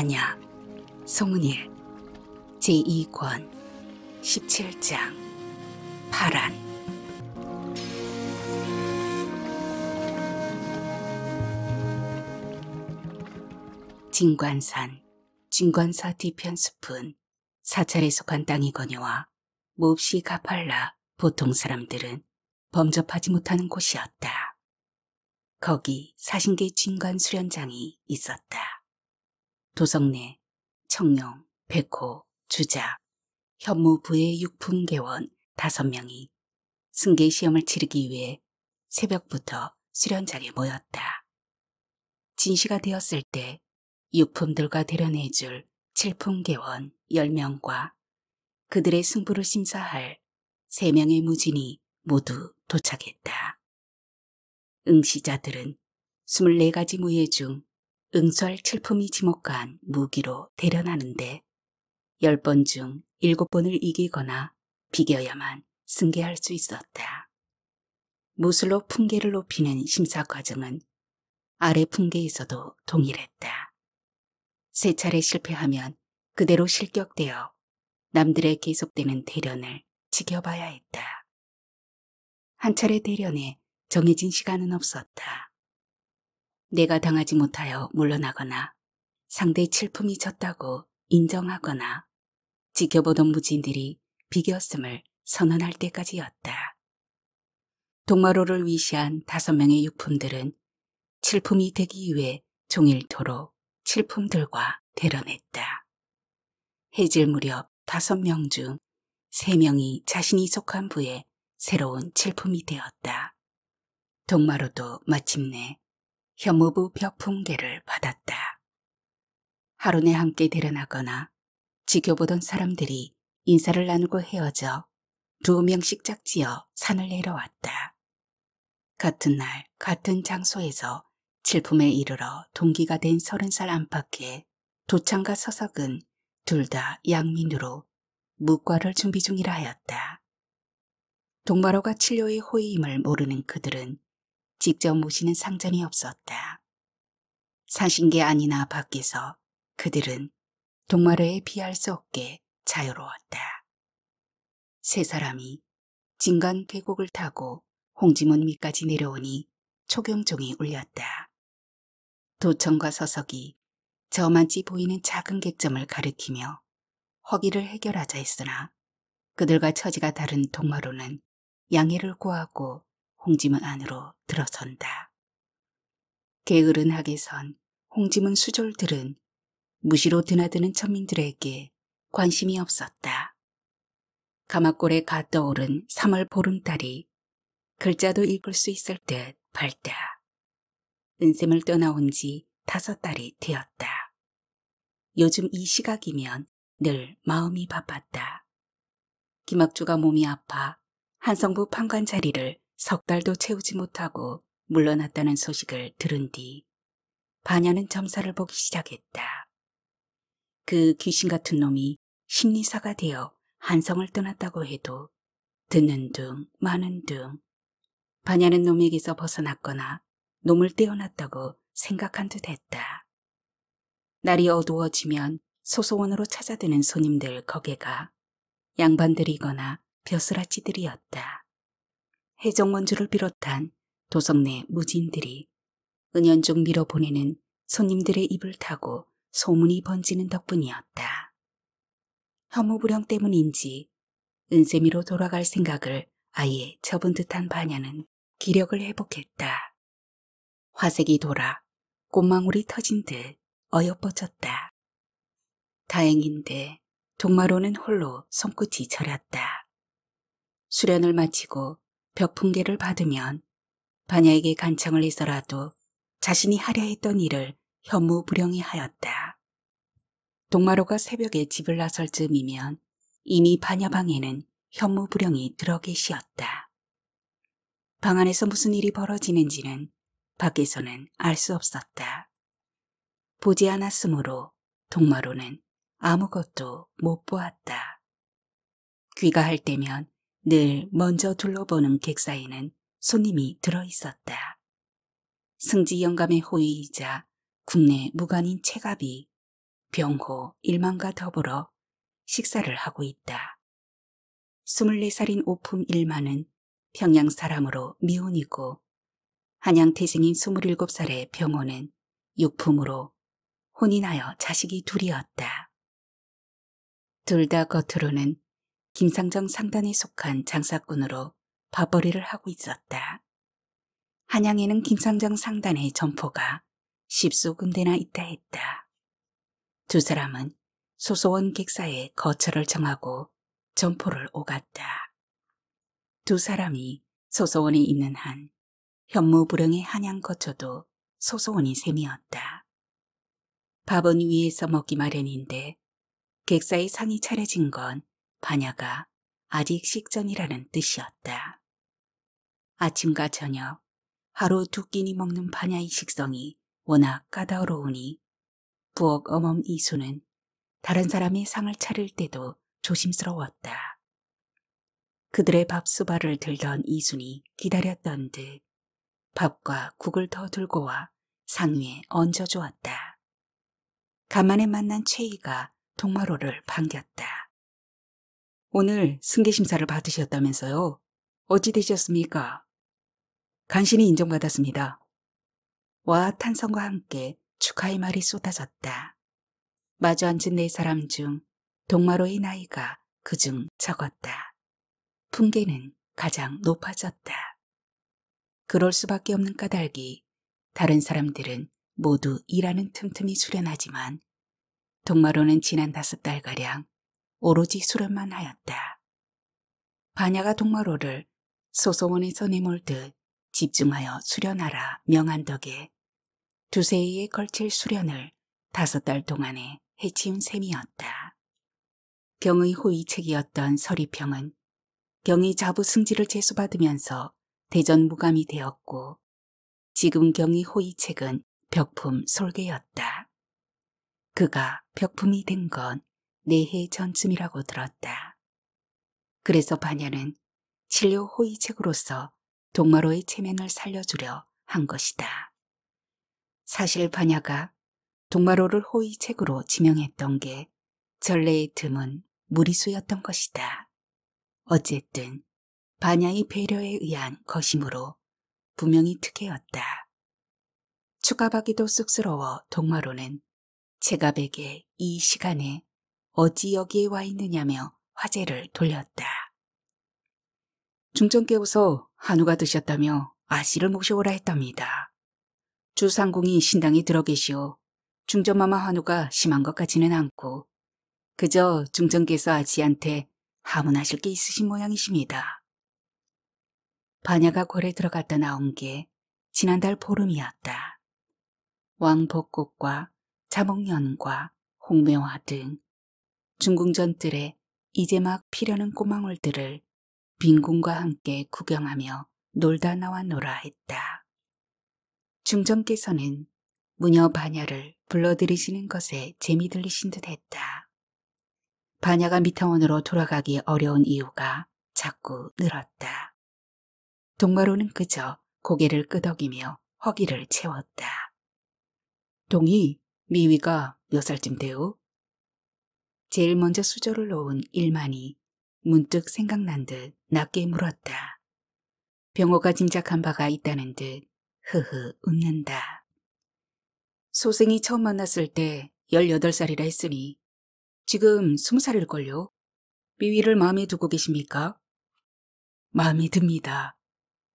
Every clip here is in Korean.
찬냐 송은일 제2권 17장 파란 진관산 진관사 뒤편 숲은 사찰에 속한 땅이거니와 몹시 가팔라 보통 사람들은 범접하지 못하는 곳이었다. 거기 사신계 진관 수련장이 있었다. 도성내, 청룡, 백호, 주자, 현무부의 육품계원 5명이 승계시험을 치르기 위해 새벽부터 수련자리에 모였다. 진시가 되었을 때 육품들과 대련해줄 칠품계원 10명과 그들의 승부를 심사할 3명의 무진이 모두 도착했다. 응시자들은 24가지 무예 중 응설 칠품이 지목한 무기로 대련하는데 1 0번중7 번을 이기거나 비겨야만 승계할 수 있었다. 무술로 풍계를 높이는 심사 과정은 아래 풍계에서도 동일했다. 세 차례 실패하면 그대로 실격되어 남들의 계속되는 대련을 지켜봐야 했다. 한 차례 대련에 정해진 시간은 없었다. 내가 당하지 못하여 물러나거나 상대의 칠품이 졌다고 인정하거나 지켜보던 무진들이 비겼음을 선언할 때까지였다. 동마로를 위시한 다섯 명의 육품들은 칠품이 되기 위해 종일토록 칠품들과 대련했다. 해질 무렵 다섯 명 중 세 명이 자신이 속한 부에 새로운 칠품이 되었다. 동마로도 마침내 혐오부 벽풍계를 받았다. 하루내 함께 데려나거나 지켜보던 사람들이 인사를 나누고 헤어져 두 명씩 짝지어 산을 내려왔다. 같은 날 같은 장소에서 칠품에 이르러 동기가 된 서른 살 안팎의 도창과 서석은 둘 다 양민으로 묵과를 준비 중이라 하였다. 동마로가 칠료의 호의임을 모르는 그들은 직접 모시는 상전이 없었다. 사신계 아니나 밖에서 그들은 동마루에 비할 수 없게 자유로웠다. 세 사람이 진간 계곡을 타고 홍지문 밑까지 내려오니 초경종이 울렸다. 도청과 서석이 저만치 보이는 작은 객점을 가리키며 허기를 해결하자 했으나 그들과 처지가 다른 동마루는 양해를 구하고 홍지문 안으로 들어선다. 게으른 하에선 홍지문 수졸들은 무시로 드나드는 천민들에게 관심이 없었다. 가마골에 가 떠오른 3월 보름달이 글자도 읽을 수 있을 듯 밝다. 은샘을 떠나온 지 다섯 달이 되었다. 요즘 이 시각이면 늘 마음이 바빴다. 김학주가 몸이 아파 한성부 판관 자리를 석 달도 채우지 못하고 물러났다는 소식을 들은 뒤 반야는 점사를 보기 시작했다. 그 귀신 같은 놈이 심리사가 되어 한성을 떠났다고 해도 듣는 둥 마는 둥 반야는 놈에게서 벗어났거나 놈을 떼어놨다고 생각한 듯 했다. 날이 어두워지면 소소원으로 찾아드는 손님들 거개가 양반들이거나 벼슬아치들이었다. 해적원주를 비롯한 도성 내 무진들이 은연중 밀어보내는 손님들의 입을 타고 소문이 번지는 덕분이었다. 혐오불영 때문인지 은세미로 돌아갈 생각을 아예 접은 듯한 반야는 기력을 회복했다. 화색이 돌아 꽃망울이 터진 듯어여뻐졌다 다행인데 동마로는 홀로 손끝이 절렸다 수련을 마치고 벽풍계를 받으면 반야에게 간청을 해서라도 자신이 하려 했던 일을 현무불령이 하였다. 동마로가 새벽에 집을 나설 즈음이면 이미 반야방에는 현무불령이 들어 계시었다. 방 안에서 무슨 일이 벌어지는지는 밖에서는 알 수 없었다. 보지 않았으므로 동마로는 아무것도 못 보았다. 귀가할 때면 늘 먼저 둘러보는 객사에는 손님이 들어있었다. 승지 영감의 호위이자 국내 무관인 채갑이 병호 일만과 더불어 식사를 하고 있다. 24살인 오품 일만은 평양 사람으로 미혼이고 한양 태생인 27살의 병호는 육품으로 혼인하여 자식이 둘이었다. 둘 다 겉으로는 김상정 상단에 속한 장사꾼으로 밥벌이를 하고 있었다. 한양에는 김상정 상단의 점포가 10수 군데나 있다 했다. 두 사람은 소소원 객사에 거처를 정하고 점포를 오갔다. 두 사람이 소소원에 있는 한 현무불응의 한양 거처도 소소원이 셈이었다. 밥은 위에서 먹기 마련인데 객사의 상이 차려진 건 반야가 아직 식전이라는 뜻이었다. 아침과 저녁 하루 두 끼니 먹는 반야의 식성이 워낙 까다로우니 부엌 어멈 이수는 다른 사람의 상을 차릴 때도 조심스러웠다. 그들의 밥수발을 들던 이순이 기다렸던 듯 밥과 국을 더 들고 와 상위에 얹어주었다. 간만에 만난 최희가 동마로를 반겼다. 오늘 승계심사를 받으셨다면서요. 어찌 되셨습니까? 간신히 인정받았습니다. 와 탄성과 함께 축하의 말이 쏟아졌다. 마주 앉은 네 사람 중 동마로의 나이가 그중 적었다. 풍계는 가장 높아졌다. 그럴 수밖에 없는 까닭이 다른 사람들은 모두 일하는 틈틈이 수련하지만 동마로는 지난 다섯 달가량 오로지 수련만 하였다. 반야가 동마로를 소소원에서 내몰듯 집중하여 수련하라 명한 덕에 두세 해에 걸칠 수련을 다섯 달 동안에 해치운 셈이었다. 경의 호위책이었던 서리평은 경의 자부 승지를 제수받으면서 대전 무감이 되었고 지금 경의 호위책은 벽품 솔개였다. 그가 벽품이 된건 네해 전쯤이라고 들었다. 그래서 반야는 진료 호의책으로서 동마로의 체면을 살려주려 한 것이다. 사실 반야가 동마로를 호의책으로 지명했던 게 전례의 틈은 무리수였던 것이다. 어쨌든 반야의 배려에 의한 것이므로 분명히 특혜였다. 추가박이도 쑥스러워 동마로는 제갑에게 이 시간에 어찌 여기에 와 있느냐며 화제를 돌렸다. 중전께서 한우가 드셨다며 아씨를 모셔오라 했답니다. 주상공이 신당에 들어 계시오. 중전마마 한우가 심한 것까지는 않고 그저 중전께서 아씨한테 하문하실 게 있으신 모양이십니다. 반야가 골에 들어갔다 나온 게 지난달 보름이었다. 왕복꽃과 자몽년과 홍매화 등 중궁전 들에 이제 막 피려는 꼬망울들을 빈궁과 함께 구경하며 놀다 나와 놀아 했다. 중전께서는 무녀 반야를 불러들이시는 것에 재미 들리신 듯 했다. 반야가 미타원으로 돌아가기 어려운 이유가 자꾸 늘었다. 동마루는 그저 고개를 끄덕이며 허기를 채웠다. 동이 미위가 몇 살쯤 되오? 제일 먼저 수저를 놓은 일만이 문득 생각난 듯 낮게 물었다. 병호가 짐작한 바가 있다는 듯 흐흐 웃는다. 소생이 처음 만났을 때 18살이라 했으니 지금 20살일걸요? 미위를 마음에 두고 계십니까? 마음에 듭니다.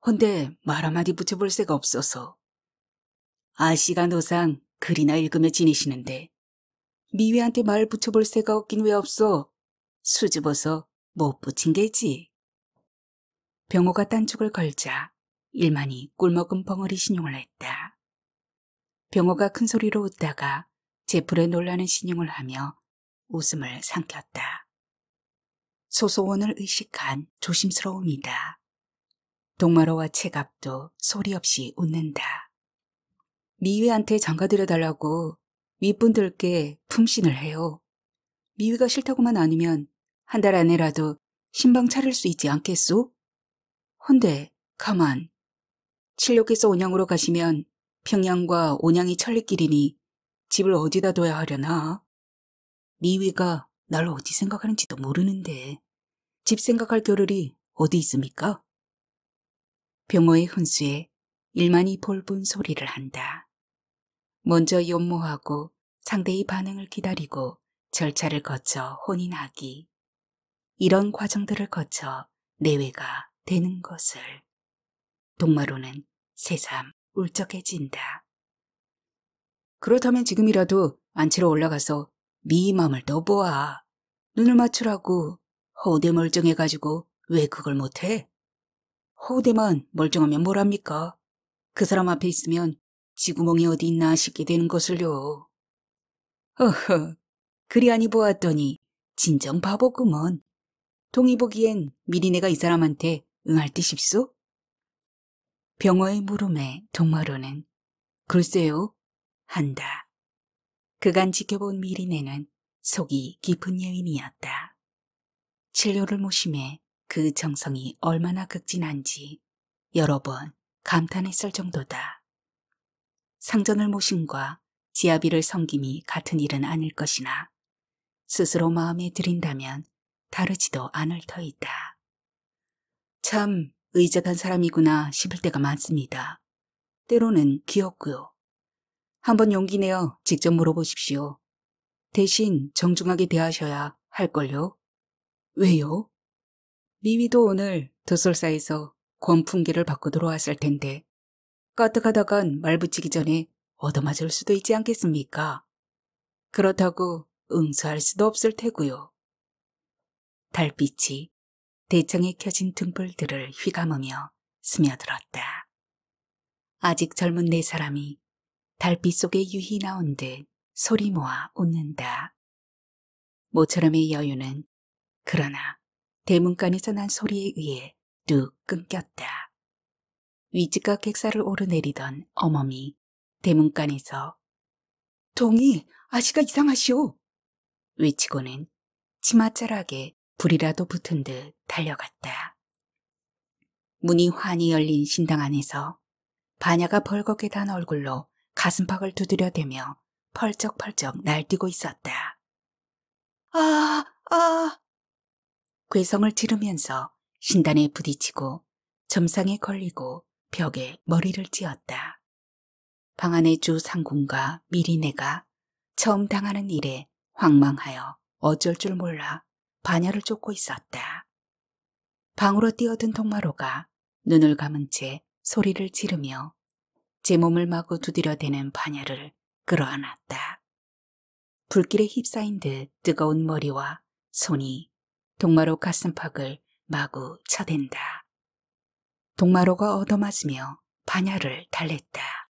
헌데 말 한마디 붙여볼 새가 없어서. 아씨가 노상 글이나 읽으며 지내시는데 미위한테 말 붙여볼 새가 없긴 왜 없어. 수줍어서 못 붙인 게지. 병호가 딴죽을 걸자 일만이 꿀먹은 벙어리 신용을 했다. 병호가 큰 소리로 웃다가 제풀에 놀라는 신용을 하며 웃음을 삼켰다. 소소원을 의식한 조심스러움이다. 동마로와 채갑도 소리 없이 웃는다. 미유한테 장가 들여달라고 윗분들께 풍신을 해요. 미위가 싫다고만 아니면 한 달 안에라도 신방 차릴 수 있지 않겠소? 헌데 가만. 칠륙께서 온양으로 가시면 평양과 온양이 천리길이니 집을 어디다 둬야 하려나? 미위가 날 어디 생각하는지도 모르는데 집 생각할 겨를이 어디 있습니까? 병어의 훈수에 일만이 볼 분 소리를 한다. 먼저 연모하고 상대의 반응을 기다리고 절차를 거쳐 혼인하기. 이런 과정들을 거쳐 내외가 되는 것을. 동마로는 새삼 울적해진다. 그렇다면 지금이라도 안치로 올라가서 미이 맘을 떠보아. 눈을 맞추라고. 허우대 멀쩡해가지고 왜 그걸 못해? 허우대만 멀쩡하면 뭘합니까그 사람 앞에 있으면 지구멍이 어디 있나 싶게 되는 것을요. 허허, 그리하니 보았더니 진정 바보구먼. 동이 보기엔 미리 내가 이 사람한테 응할 듯 싶소? 병어의 물음에 동마로는 글쎄요 한다. 그간 지켜본 미리네는 속이 깊은 여인이었다. 진료를 모심해 그 정성이 얼마나 극진한지 여러 번 감탄했을 정도다. 상전을 모심과 지아비를 섬김이 같은 일은 아닐 것이나 스스로 마음에 들인다면 다르지도 않을 터이다. 참 의젓한 사람이구나 싶을 때가 많습니다. 때로는 귀엽고요. 한번 용기 내어 직접 물어보십시오. 대신 정중하게 대하셔야 할걸요. 왜요? 미미도 오늘 도솔사에서 권풍계를 받고 들어왔을 텐데 까딱하다간 말 붙이기 전에 얻어맞을 수도 있지 않겠습니까? 그렇다고 응수할 수도 없을 테고요. 달빛이 대청에 켜진 등불들을 휘감으며 스며들었다. 아직 젊은 네 사람이 달빛 속에 유희 나온 듯 소리 모아 웃는다. 모처럼의 여유는 그러나 대문간에서 난 소리에 의해 뚝 끊겼다. 위지가 객사를 오르내리던 어머니 대문간에서 동이 아씨가 이상하시오 외치고는 치마자락에 불이라도 붙은 듯 달려갔다. 문이 환히 열린 신당 안에서 반야가 벌겋게 단 얼굴로 가슴팍을 두드려대며 펄쩍펄쩍 날뛰고 있었다. 아, 아! 괴성을 지르면서 신단에 부딪히고 점상에 걸리고 벽에 머리를 찧었다. 방 안의 주 상궁과 미리네가 처음 당하는 일에 황망하여 어쩔 줄 몰라 반야를 쫓고 있었다. 방으로 뛰어든 동마로가 눈을 감은 채 소리를 지르며 제 몸을 마구 두드려대는 반야를 끌어안았다. 불길에 휩싸인 듯 뜨거운 머리와 손이 동마로 가슴팍을 마구 쳐댄다. 동마로가 얻어맞으며 반야를 달랬다.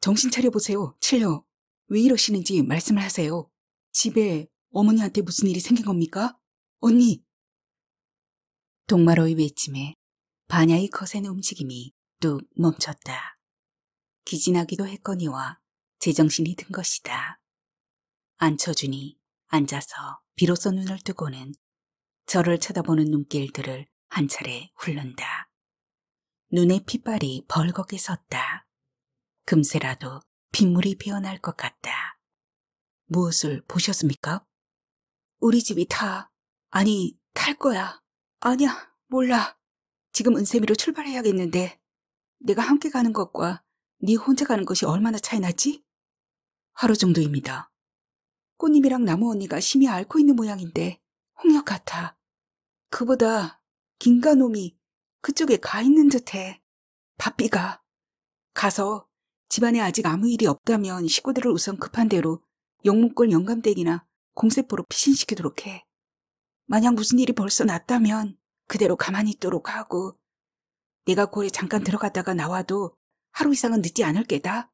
정신 차려보세요, 칠려. 왜 이러시는지 말씀을 하세요. 집에 어머니한테 무슨 일이 생긴 겁니까? 언니! 동마로의 외침에 반야의 거센 움직임이 뚝 멈췄다. 기진하기도 했거니와 제정신이 든 것이다. 앉혀주니 앉아서 비로소 눈을 뜨고는 저를 쳐다보는 눈길들을 한 차례 훑는다. 눈에 핏발이 벌겋게 섰다. 금세라도 빗물이 배어날 것 같다. 무엇을 보셨습니까? 우리 집이 다, 아니, 탈 거야. 아니야, 몰라. 지금 은세미로 출발해야겠는데 내가 함께 가는 것과 네 혼자 가는 것이 얼마나 차이 났지 하루 정도입니다. 꽃님이랑 나무 언니가 심히 앓고 있는 모양인데 홍역 같아. 그보다 긴가놈이 그쪽에 가 있는 듯해. 바삐가. 가서 집안에 아직 아무 일이 없다면 식구들을 우선 급한 대로 용문골 영감댁이나 공세포로 피신시키도록 해. 만약 무슨 일이 벌써 났다면 그대로 가만히 있도록 하고 내가 고에 잠깐 들어갔다가 나와도 하루 이상은 늦지 않을 게다.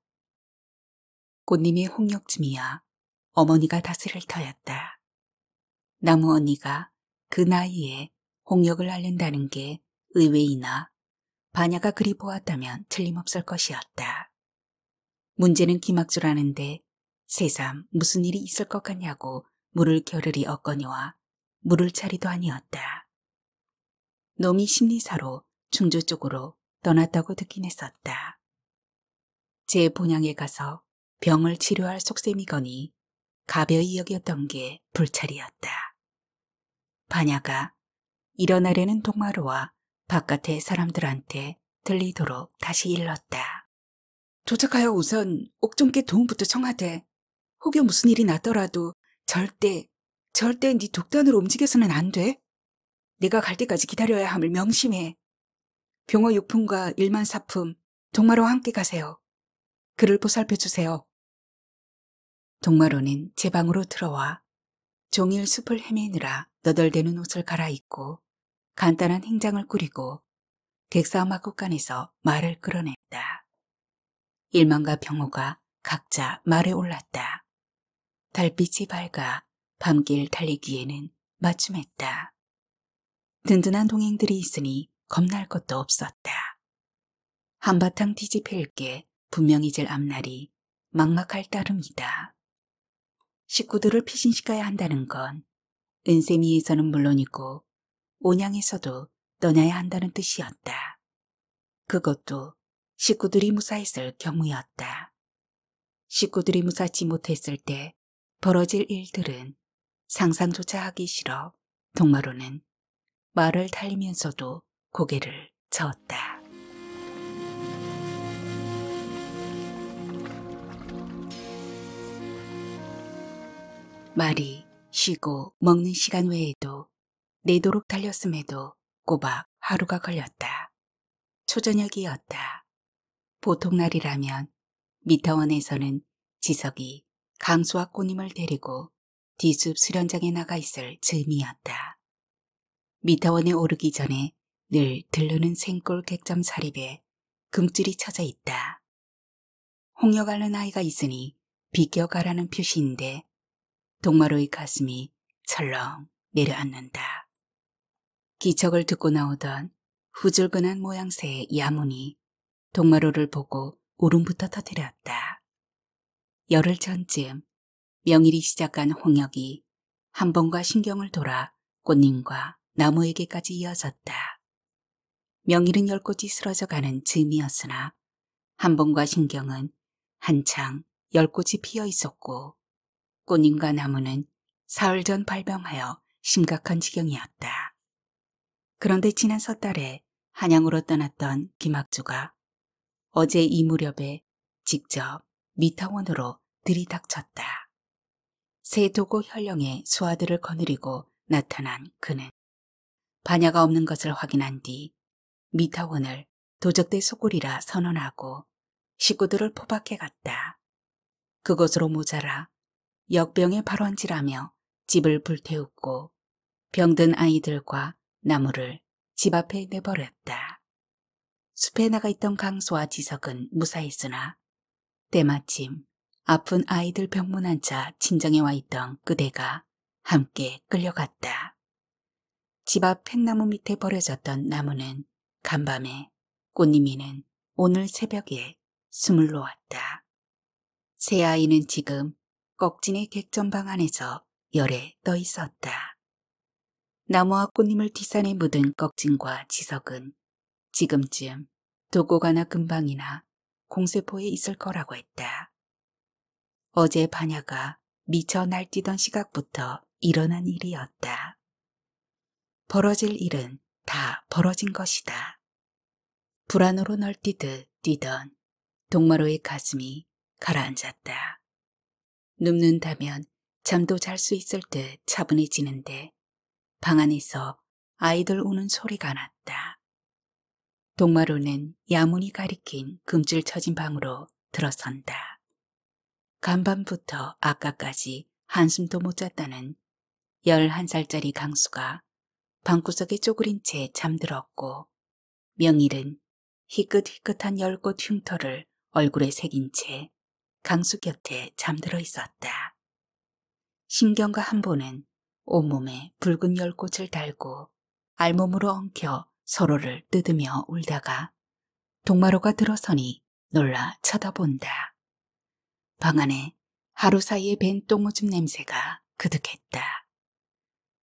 꽃님이 홍역쯤이야 어머니가 다스릴 터였다. 나무 언니가 그 나이에 홍역을 알린다는게 의외이나 반야가 그리 보았다면 틀림없을 것이었다. 문제는 기막주라는데 새삼 무슨 일이 있을 것 같냐고 물을 겨를이 없거니와 물을 차리도 아니었다. 놈이 심리사로 충주 쪽으로 떠났다고 듣긴 했었다. 제 본향에 가서 병을 치료할 속셈이거니 가벼이 여겼던 게 불찰이었다. 반야가 일어나려는 동마루와 바깥의 사람들한테 들리도록 다시 일렀다. 도착하여 우선 옥종께 도움부터 청하되 혹여 무슨 일이 났더라도 절대 절대 네 독단으로 움직여서는 안 돼. 내가 갈 때까지 기다려야 함을 명심해. 병어 6품과 일만사품 동마루와 함께 가세요. 그를 보살펴 주세요. 동마루는 제 방으로 들어와 종일 숲을 헤매느라 너덜대는 옷을 갈아입고 간단한 행장을 꾸리고 객사마국간에서 말을 끌어냈다. 일만과 병호가 각자 말에 올랐다. 달빛이 밝아 밤길 달리기에는 맞춤했다. 든든한 동행들이 있으니 겁날 것도 없었다. 한바탕 뒤집힐 게 분명히 질 앞날이 막막할 따름이다. 식구들을 피신시켜야 한다는 건 은세미에서는 물론이고 온양에서도 떠나야 한다는 뜻이었다. 그것도 식구들이 무사했을 경우였다. 식구들이 무사치 못했을 때 벌어질 일들은 상상조차 하기 싫어 동마로는 말을 달리면서도 고개를 저었다. 말이 쉬고 먹는 시간 외에도 내도록 달렸음에도 꼬박 하루가 걸렸다. 초저녁이었다. 보통 날이라면 미타원에서는 지석이 강수와 꼬님을 데리고 뒤숲 수련장에 나가 있을 즈음이었다. 미타원에 오르기 전에 늘 들르는 생골 객점 사립에 금줄이 쳐져 있다. 홍역하는 아이가 있으니 비껴가라는 표시인데 동마루의 가슴이 철렁 내려앉는다. 기척을 듣고 나오던 후줄근한 모양새의 야문이 동마루를 보고 울음부터 터뜨렸다. 열흘 전쯤 명일이 시작한 홍역이 한 번과 신경을 돌아 꽃님과 나무에게까지 이어졌다. 명일은 열 꽃이 쓰러져 가는 즈음이었으나 한 번과 신경은 한창 열 꽃이 피어 있었고 꽃님과 나무는 사흘 전 발병하여 심각한 지경이었다. 그런데 지난 섣달에 한양으로 떠났던 김학주가 어제 이 무렵에 직접 미타원으로 들이닥쳤다. 세 도고 혈령의 수하들을 거느리고 나타난 그는 반야가 없는 것을 확인한 뒤 미타원을 도적대 소굴이라 선언하고 식구들을 포박해 갔다. 그곳으로 모자라 역병의발원지라며 집을 불태우고 병든 아이들과 나무를 집 앞에 내버렸다. 숲에 나가 있던 강소와 지석은 무사했으나 때마침 아픈 아이들 병문안 차 친정에 와 있던 그대가 함께 끌려갔다. 집앞 팽나무 밑에 버려졌던 나무는 간밤에 꽃님이는 오늘 새벽에 숨을 놓았다. 새 아이는 지금 꺽진의 객전방 안에서 열에 떠 있었다. 나무와 꽃잎을 뒷산에 묻은 꺽진과 지석은 지금쯤 도고가나 금방이나 공세포에 있을 거라고 했다. 어제 반야가 미쳐 날뛰던 시각부터 일어난 일이었다. 벌어질 일은 다 벌어진 것이다. 불안으로 널뛰듯 뛰던 동마로의 가슴이 가라앉았다. 눕는다면 잠도 잘 수 있을 듯 차분해지는데 방 안에서 아이들 우는 소리가 났다. 동마루는 야문이 가리킨 금질 처진 방으로 들어선다. 간밤부터 아까까지 한숨도 못 잤다는 11살짜리 강수가 방구석에 쪼그린 채 잠들었고 명일은 희끗희끗한 열꽃 흉터를 얼굴에 새긴 채 강수 곁에 잠들어 있었다. 신경과 한보는 온몸에 붉은 열꽃을 달고 알몸으로 엉켜 서로를 뜯으며 울다가 동마로가 들어서니 놀라 쳐다본다. 방 안에 하루 사이에 벤 똥오줌 냄새가 그득했다.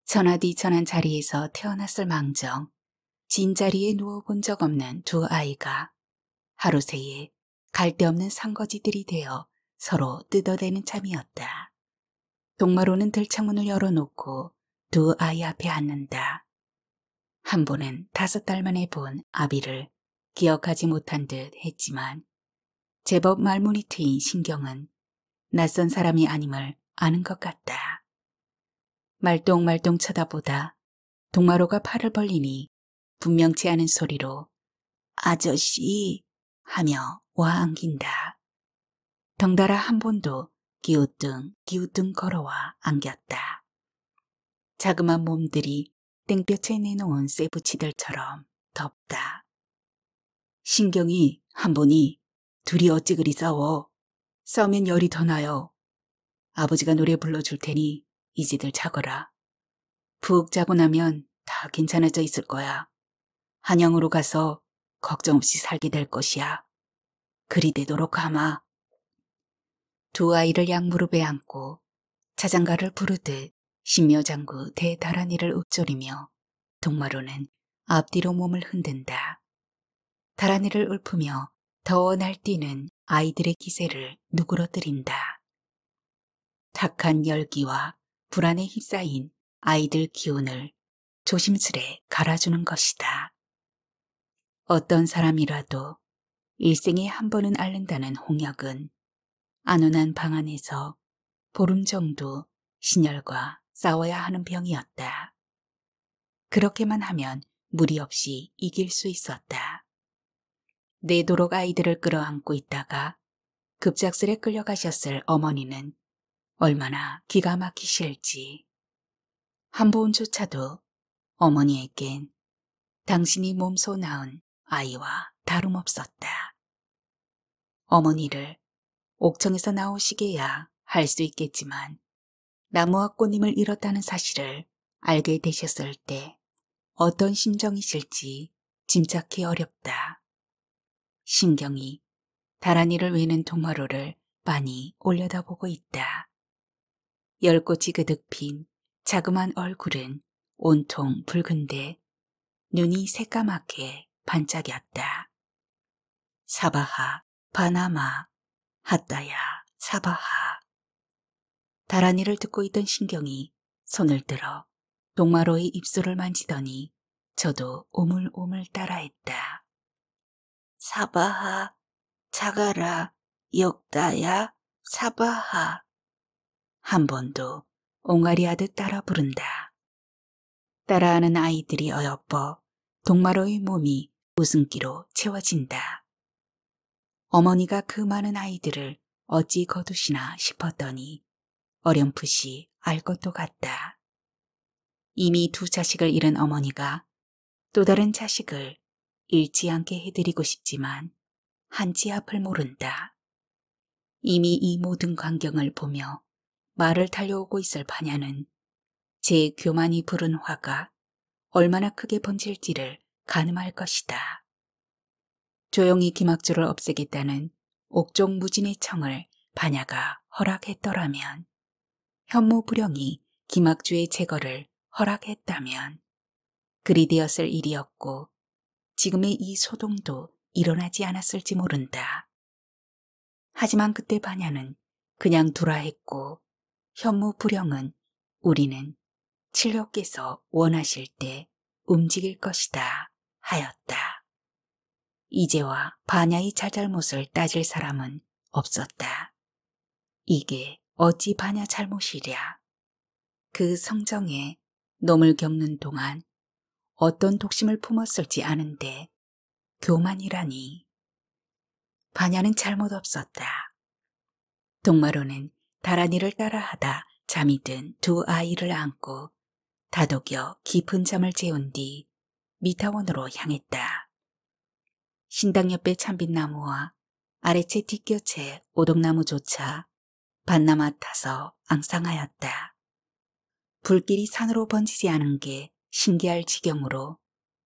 천하디천한 자리에서 태어났을 망정 진자리에 누워본 적 없는 두 아이가 하루 새에 갈데없는 상거지들이 되어 서로 뜯어대는 참이었다. 동마루는 들창문을 열어놓고 두 아이 앞에 앉는다. 한보은 다섯 달 만에 본 아비를 기억하지 못한 듯 했지만 제법 말문이 트인 신경은 낯선 사람이 아님을 아는 것 같다. 말똥말똥 쳐다보다 동마루가 팔을 벌리니 분명치 않은 소리로 아저씨 하며 와안긴다. 덩달아 한 번도 기우뚱 기우뚱 걸어와 안겼다. 자그마한 몸들이 땡볕에 내놓은 쇠부치들처럼 덥다. 신경이 한 분이 둘이 어찌 그리 싸워. 싸우면 열이 더 나요. 아버지가 노래 불러줄 테니 이제들 자거라. 푹 자고 나면 다 괜찮아져 있을 거야. 한양으로 가서 걱정 없이 살게 될 것이야. 그리 되도록 하마. 두 아이를 양무릎에 안고 자장가를 부르듯 신묘장구 대다란이를 읊조리며 동마루는 앞뒤로 몸을 흔든다. 다란이를 울프며 더워 날뛰는 아이들의 기세를 누그러뜨린다. 탁한 열기와 불안에 휩싸인 아이들 기운을 조심스레 갈아주는 것이다. 어떤 사람이라도 일생에 한 번은 앓는다는 홍역은 안온한 방 안에서 보름 정도 신혈과 싸워야 하는 병이었다. 그렇게만 하면 무리 없이 이길 수 있었다. 내도록 아이들을 끌어안고 있다가 급작스레 끌려가셨을 어머니는 얼마나 기가 막히실지. 한보은조차도 어머니에겐 당신이 몸소 낳은 아이와 다름없었다. 어머니를 옥청에서 나오시게야 할 수 있겠지만 나무와 꽃님을 잃었다는 사실을 알게 되셨을 때 어떤 심정이실지 짐작기 어렵다. 신경이 다란이를 외는 동화로를 많이 올려다보고 있다. 열꽃이 그득 핀 자그만 얼굴은 온통 붉은데 눈이 새까맣게 반짝였다. 사바하, 바나마, 핫다야 사바하. 다란이를 듣고 있던 신경이 손을 들어 동마로의 입술을 만지더니 저도 오물오물 따라했다. 사바하, 자가라, 역다야, 사바하. 한 번도 옹알이하듯 따라 부른다. 따라하는 아이들이 어여뻐 동마로의 몸이 웃음기로 채워진다. 어머니가 그 많은 아이들을 어찌 거두시나 싶었더니 어렴풋이 알 것도 같다. 이미 두 자식을 잃은 어머니가 또 다른 자식을 잃지 않게 해드리고 싶지만 한치 앞을 모른다. 이미 이 모든 광경을 보며 말을 달려오고 있을 바냐는 제 교만이 부른 화가 얼마나 크게 번질지를 가늠할 것이다. 조용히 기막주를 없애겠다는 옥종무진의 청을 반야가 허락했더라면 현무불령이 기막주의 제거를 허락했다면 그리 되었을 일이었고 지금의 이 소동도 일어나지 않았을지 모른다. 하지만 그때 반야는 그냥 두라 했고 현무불령은 우리는 칠력께서 원하실 때 움직일 것이다 하였다. 이제와 반야의 잘잘못을 따질 사람은 없었다. 이게 어찌 반야 잘못이랴. 그 성정에 놈을 겪는 동안 어떤 독심을 품었을지 아는데 교만이라니. 반야는 잘못 없었다. 동마로는 다란이를 따라하다 잠이 든 두 아이를 안고 다독여 깊은 잠을 재운 뒤 미타원으로 향했다. 신당 옆의 참빛나무와 아래채 뒷곁의 오동나무조차 반나마 타서 앙상하였다. 불길이 산으로 번지지 않은 게 신기할 지경으로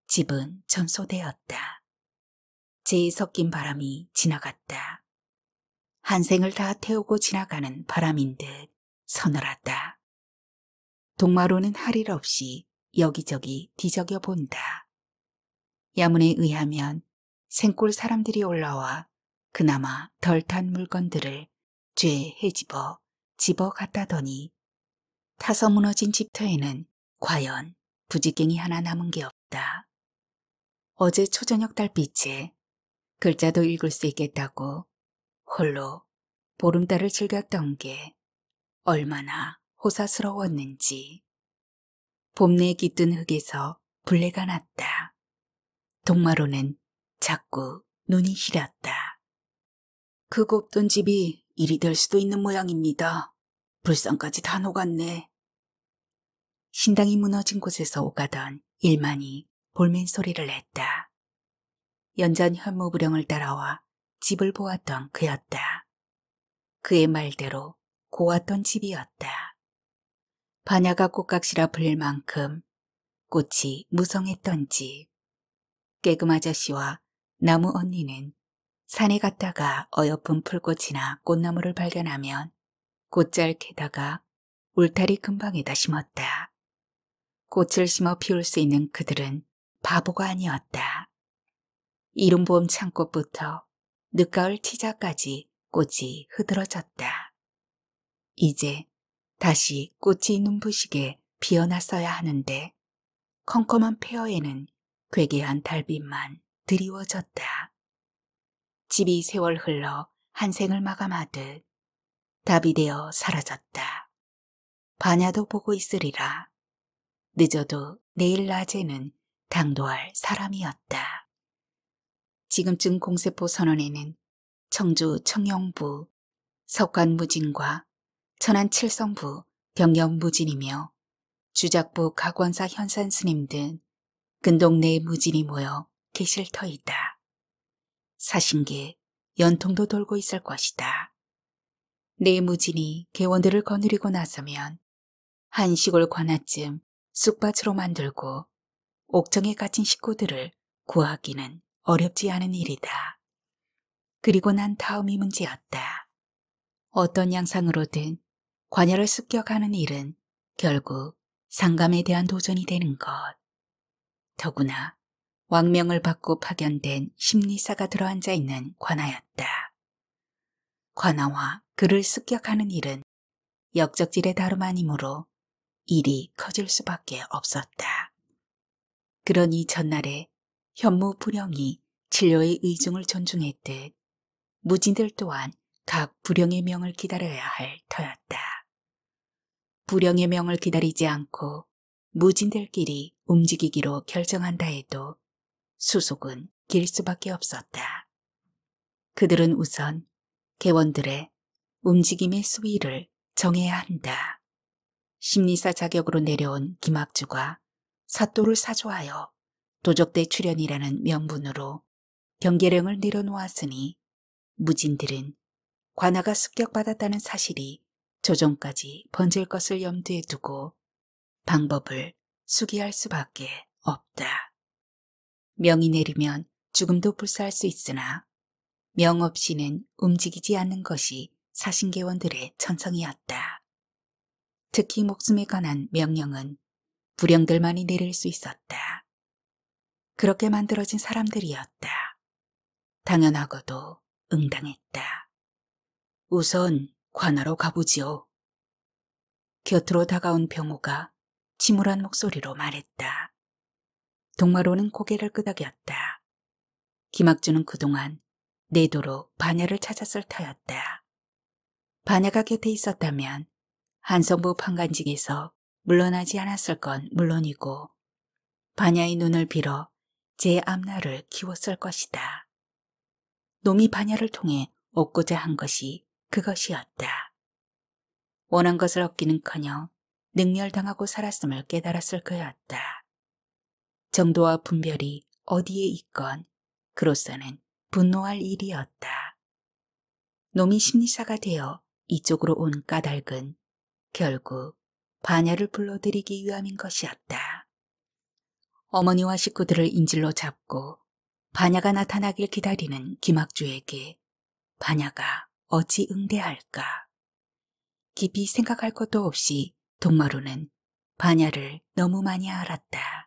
집은 전소되었다. 재에 섞인 바람이 지나갔다. 한생을 다 태우고 지나가는 바람인 듯 서늘하다. 동마로는 할 일 없이 여기저기 뒤적여 본다. 야문에 의하면 생골 사람들이 올라와 그나마 덜 탄 물건들을 죄 헤집어 집어 갔다더니 타서 무너진 집터에는 과연 부지깽이 하나 남은 게 없다. 어제 초저녁 달빛에 글자도 읽을 수 있겠다고 홀로 보름달을 즐겼던 게 얼마나 호사스러웠는지. 봄내에 깃든 흙에서 불레가 났다. 동마로는 자꾸 눈이 희렸다그 곱던 집이 일이 될 수도 있는 모양입니다. 불상까지 다 녹았네. 신당이 무너진 곳에서 오가던 일만이 볼멘 소리를 냈다. 연전 현무부령을 따라와 집을 보았던 그였다. 그의 말대로 고왔던 집이었다. 반야가 꽃각시라 불릴 만큼 꽃이 무성했던 집. 깨금 아저씨와 나무 언니는 산에 갔다가 어여쁜 풀꽃이나 꽃나무를 발견하면 꽃잘 캐다가 울타리 근방에다 심었다. 꽃을 심어 피울 수 있는 그들은 바보가 아니었다. 이른봄 창꽃부터 늦가을 치자까지 꽃이 흐드러졌다. 이제 다시 꽃이 눈부시게 피어났어야 하는데 컴컴한 폐허에는 괴괴한 달빛만 드리워졌다. 집이 세월 흘러 한 생을 마감하듯 답이 되어 사라졌다. 반야도 보고 있으리라. 늦어도 내일 낮에는 당도할 사람이었다. 지금쯤 공세포 선언에는 청주 청영부, 석관무진과 천안칠성부 경영무진이며 주작부 가관사 현산스님 등 근동내 무진이 모여 계실 터이다. 사신기 연통도 돌고 있을 것이다. 내무진이 개원들을 거느리고 나서면 한 시골 관하쯤 쑥밭으로 만들고 옥정에 갇힌 식구들을 구하기는 어렵지 않은 일이다. 그리고 난 다음이 문제였다. 어떤 양상으로든 관여를 습격하는 일은 결국 상감에 대한 도전이 되는 것. 더구나 왕명을 받고 파견된 심리사가 들어앉아 있는 관아였다. 관아와 그를 습격하는 일은 역적질의 다름 아니므로 일이 커질 수밖에 없었다. 그러니 전날에 현무 불령이 진료의 의중을 존중했듯 무진들 또한 각불령의 명을 기다려야 할 터였다. 불령의 명을 기다리지 않고 무진들끼리 움직이기로 결정한다 해도 수속은 길 수밖에 없었다. 그들은 우선 개원들의 움직임의 수위를 정해야 한다. 심리사 자격으로 내려온 김학주가 사또를 사조하여 도적대 출연이라는 명분으로 경계령을 내려놓았으니 무진들은 관아가 습격받았다는 사실이 조정까지 번질 것을 염두에 두고 방법을 숙기할 수밖에 없다. 명이 내리면 죽음도 불사할 수 있으나 명 없이는 움직이지 않는 것이 사신계원들의 천성이었다. 특히 목숨에 관한 명령은 불령들만이 내릴 수 있었다. 그렇게 만들어진 사람들이었다. 당연하고도 응당했다. 우선 관하로 가보지요. 곁으로 다가온 병호가 침울한 목소리로 말했다. 동마로는 고개를 끄덕였다. 김학주는 그동안 내도록 반야를 찾았을 터였다. 반야가 곁에 있었다면 한성부 판관직에서 물러나지 않았을 건 물론이고 반야의 눈을 빌어 제 앞날을 키웠을 것이다. 놈이 반야를 통해 얻고자 한 것이 그것이었다. 원한 것을 얻기는커녕 능멸당하고 살았음을 깨달았을 거였다 정도와 분별이 어디에 있건 그로서는 분노할 일이었다. 놈이 심리사가 되어 이쪽으로 온 까닭은 결국 반야를 불러들이기 위함인 것이었다. 어머니와 식구들을 인질로 잡고 반야가 나타나길 기다리는 김학주에게 반야가 어찌 응대할까. 깊이 생각할 것도 없이 동마루는 반야를 너무 많이 알았다.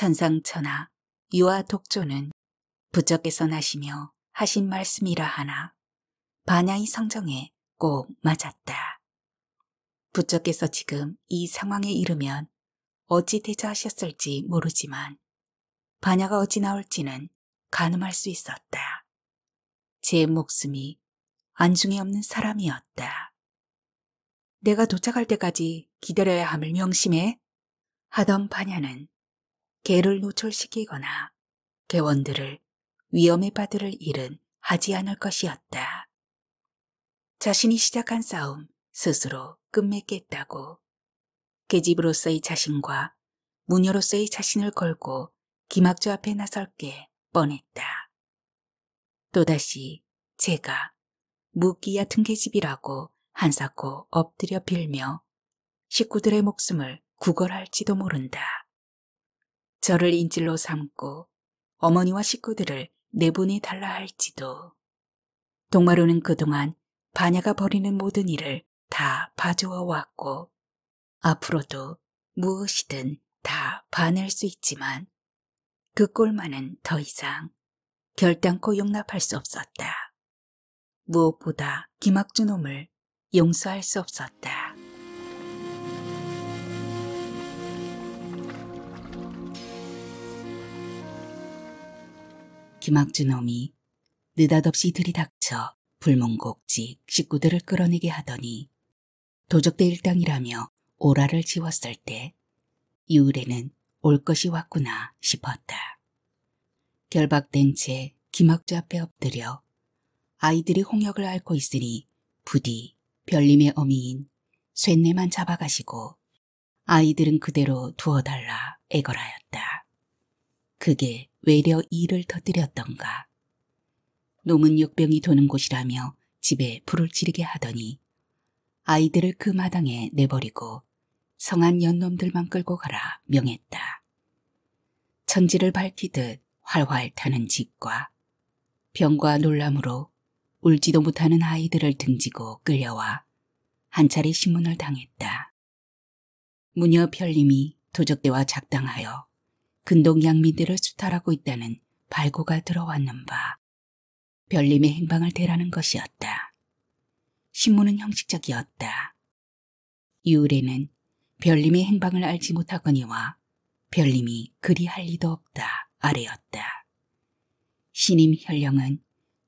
천상천하 유아 독조는 부처께서 나시며 하신 말씀이라 하나 반야의 성정에 꼭 맞았다. 부처께서 지금 이 상황에 이르면 어찌 대처하셨을지 모르지만 반야가 어찌 나올지는 가늠할 수 있었다. 제 목숨이 안중에 없는 사람이었다. 내가 도착할 때까지 기다려야 함을 명심해 하던 반야는 개를 노출시키거나 개원들을 위험에 빠뜨릴 일은 하지 않을 것이었다. 자신이 시작한 싸움 스스로 끝맺겠다고 계집으로서의 그 자신과 무녀로서의 자신을 걸고 기막주 앞에 나설 게 뻔했다. 또다시 제가 묵기 같은 계집이라고 한사코 엎드려 빌며 식구들의 목숨을 구걸할지도 모른다. 저를 인질로 삼고 어머니와 식구들을 내보내달라 네 할지도 동마루는 그동안 바냐가 벌이는 모든 일을 다 봐주어 왔고 앞으로도 무엇이든 다 봐낼 수 있지만 그 꼴만은 더 이상 결단코 용납할 수 없었다. 무엇보다 김학준 놈을 용서할 수 없었다. 기막주 놈이 느닷없이 들이닥쳐 불문곡직 식구들을 끌어내게 하더니 도적대 일당이라며 오라를 지웠을 때 이울에는 올 것이 왔구나 싶었다. 결박된 채김학주 앞에 엎드려 아이들이 홍역을 앓고 있으니 부디 별님의 어미인 쇳내만 잡아가시고 아이들은 그대로 두어달라 애걸하였다. 그게 외려 일을 터뜨렸던가. 놈은 육병이 도는 곳이라며 집에 불을 지르게 하더니 아이들을 그 마당에 내버리고 성한 연놈들만 끌고 가라 명했다. 천지를 밝히듯 활활 타는 집과 병과 놀람으로 울지도 못하는 아이들을 등지고 끌려와 한 차례 신문을 당했다. 무녀 편림이 도적대와 작당하여 근동 양민들을 수탈하고 있다는 발고가 들어왔는 바 별림의 행방을 대라는 것이었다. 신문은 형식적이었다. 유울에는 별림의 행방을 알지 못하거니와 별림이 그리 할 리도 없다 아래였다. 신임 현령은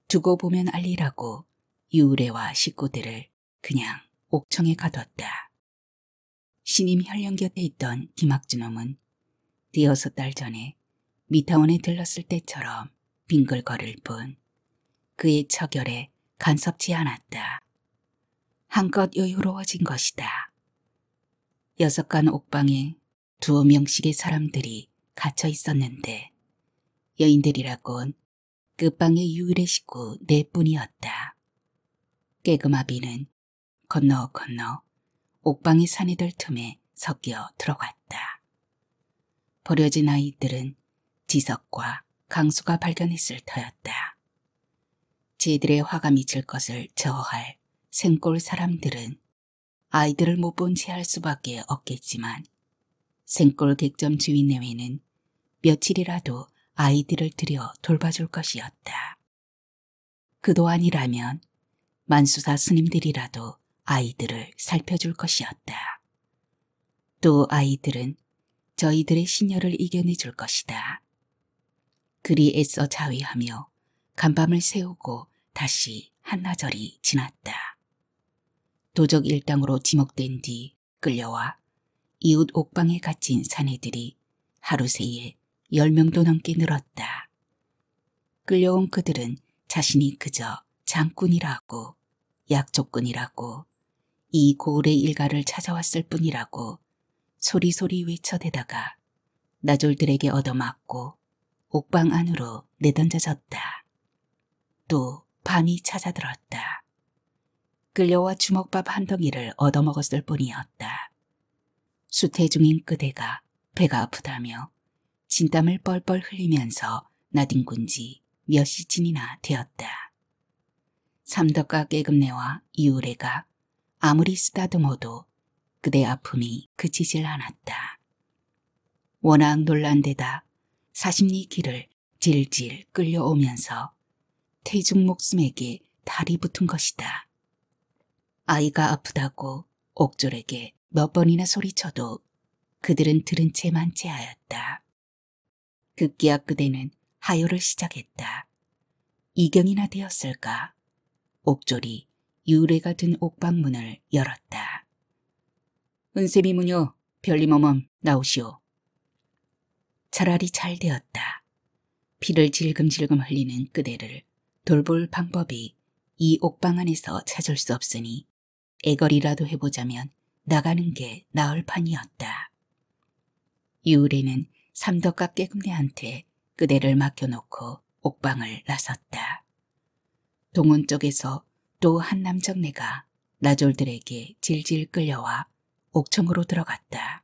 두고 보면 알리라고 유울레와 식구들을 그냥 옥청에 가뒀다. 신임 현령 곁에 있던 김학준놈은 대여섯 달 전에 미타원에 들렀을 때처럼 빙글거릴 뿐 그의 처결에 간섭지 않았다. 한껏 여유로워진 것이다. 여섯 간 옥방에 두어 명씩의 사람들이 갇혀 있었는데 여인들이라곤 끝방의 유일의 식구 네뿐이었다. 깨그마비는 건너 건너 옥방의 사내들 틈에 섞여 들어갔다. 버려진 아이들은 지석과 강수가 발견했을 터였다. 지들의 화가 미칠 것을 저어할 생골 사람들은 아이들을 못 본 채 할 수밖에 없겠지만 생골 객점 주인 내외는 며칠이라도 아이들을 들여 돌봐줄 것이었다. 그도 아니라면 만수사 스님들이라도 아이들을 살펴줄 것이었다. 또 아이들은 저희들의 신혈을 이겨내 줄 것이다. 그리 애써 자위하며 간밤을 세우고 다시 한나절이 지났다. 도적 일당으로 지목된 뒤 끌려와 이웃 옥방에 갇힌 사내들이 하루 새에 열명도 넘게 늘었다. 끌려온 그들은 자신이 그저 장꾼이라고 약조꾼이라고 이 고을의 일가를 찾아왔을 뿐이라고 소리소리 외쳐대다가 나졸들에게 얻어맞고 옥방 안으로 내던져졌다. 또 밤이 찾아들었다. 끌려와 주먹밥 한 덩이를 얻어먹었을 뿐이었다. 수태 중인 그대가 배가 아프다며 진땀을 뻘뻘 흘리면서 나뒹군 지몇 시쯤이나 되었다. 삼덕과 깨금내와 이우레가 아무리 쓰다듬어도 그대 아픔이 그치질 않았다. 워낙 놀란데다 사십리 길을 질질 끌려오면서 태중 목숨에게 다리 붙은 것이다. 아이가 아프다고 옥졸에게 몇 번이나 소리쳐도 그들은 들은 채만 채하였다. 급기야 그대는 하요를 시작했다. 이경이나 되었을까? 옥졸이 유래가 든 옥방문을 열었다. 은세미 무녀 별리머멈 나오시오. 차라리 잘 되었다. 피를 질금질금 흘리는 그대를 돌볼 방법이 이 옥방 안에서 찾을 수 없으니 애걸이라도 해보자면 나가는 게 나을 판이었다. 이후이는 삼덕과 깨금대한테 그대를 맡겨놓고 옥방을 나섰다. 동원 쪽에서 또 한 남정네가 나졸들에게 질질 끌려와 옥청으로 들어갔다.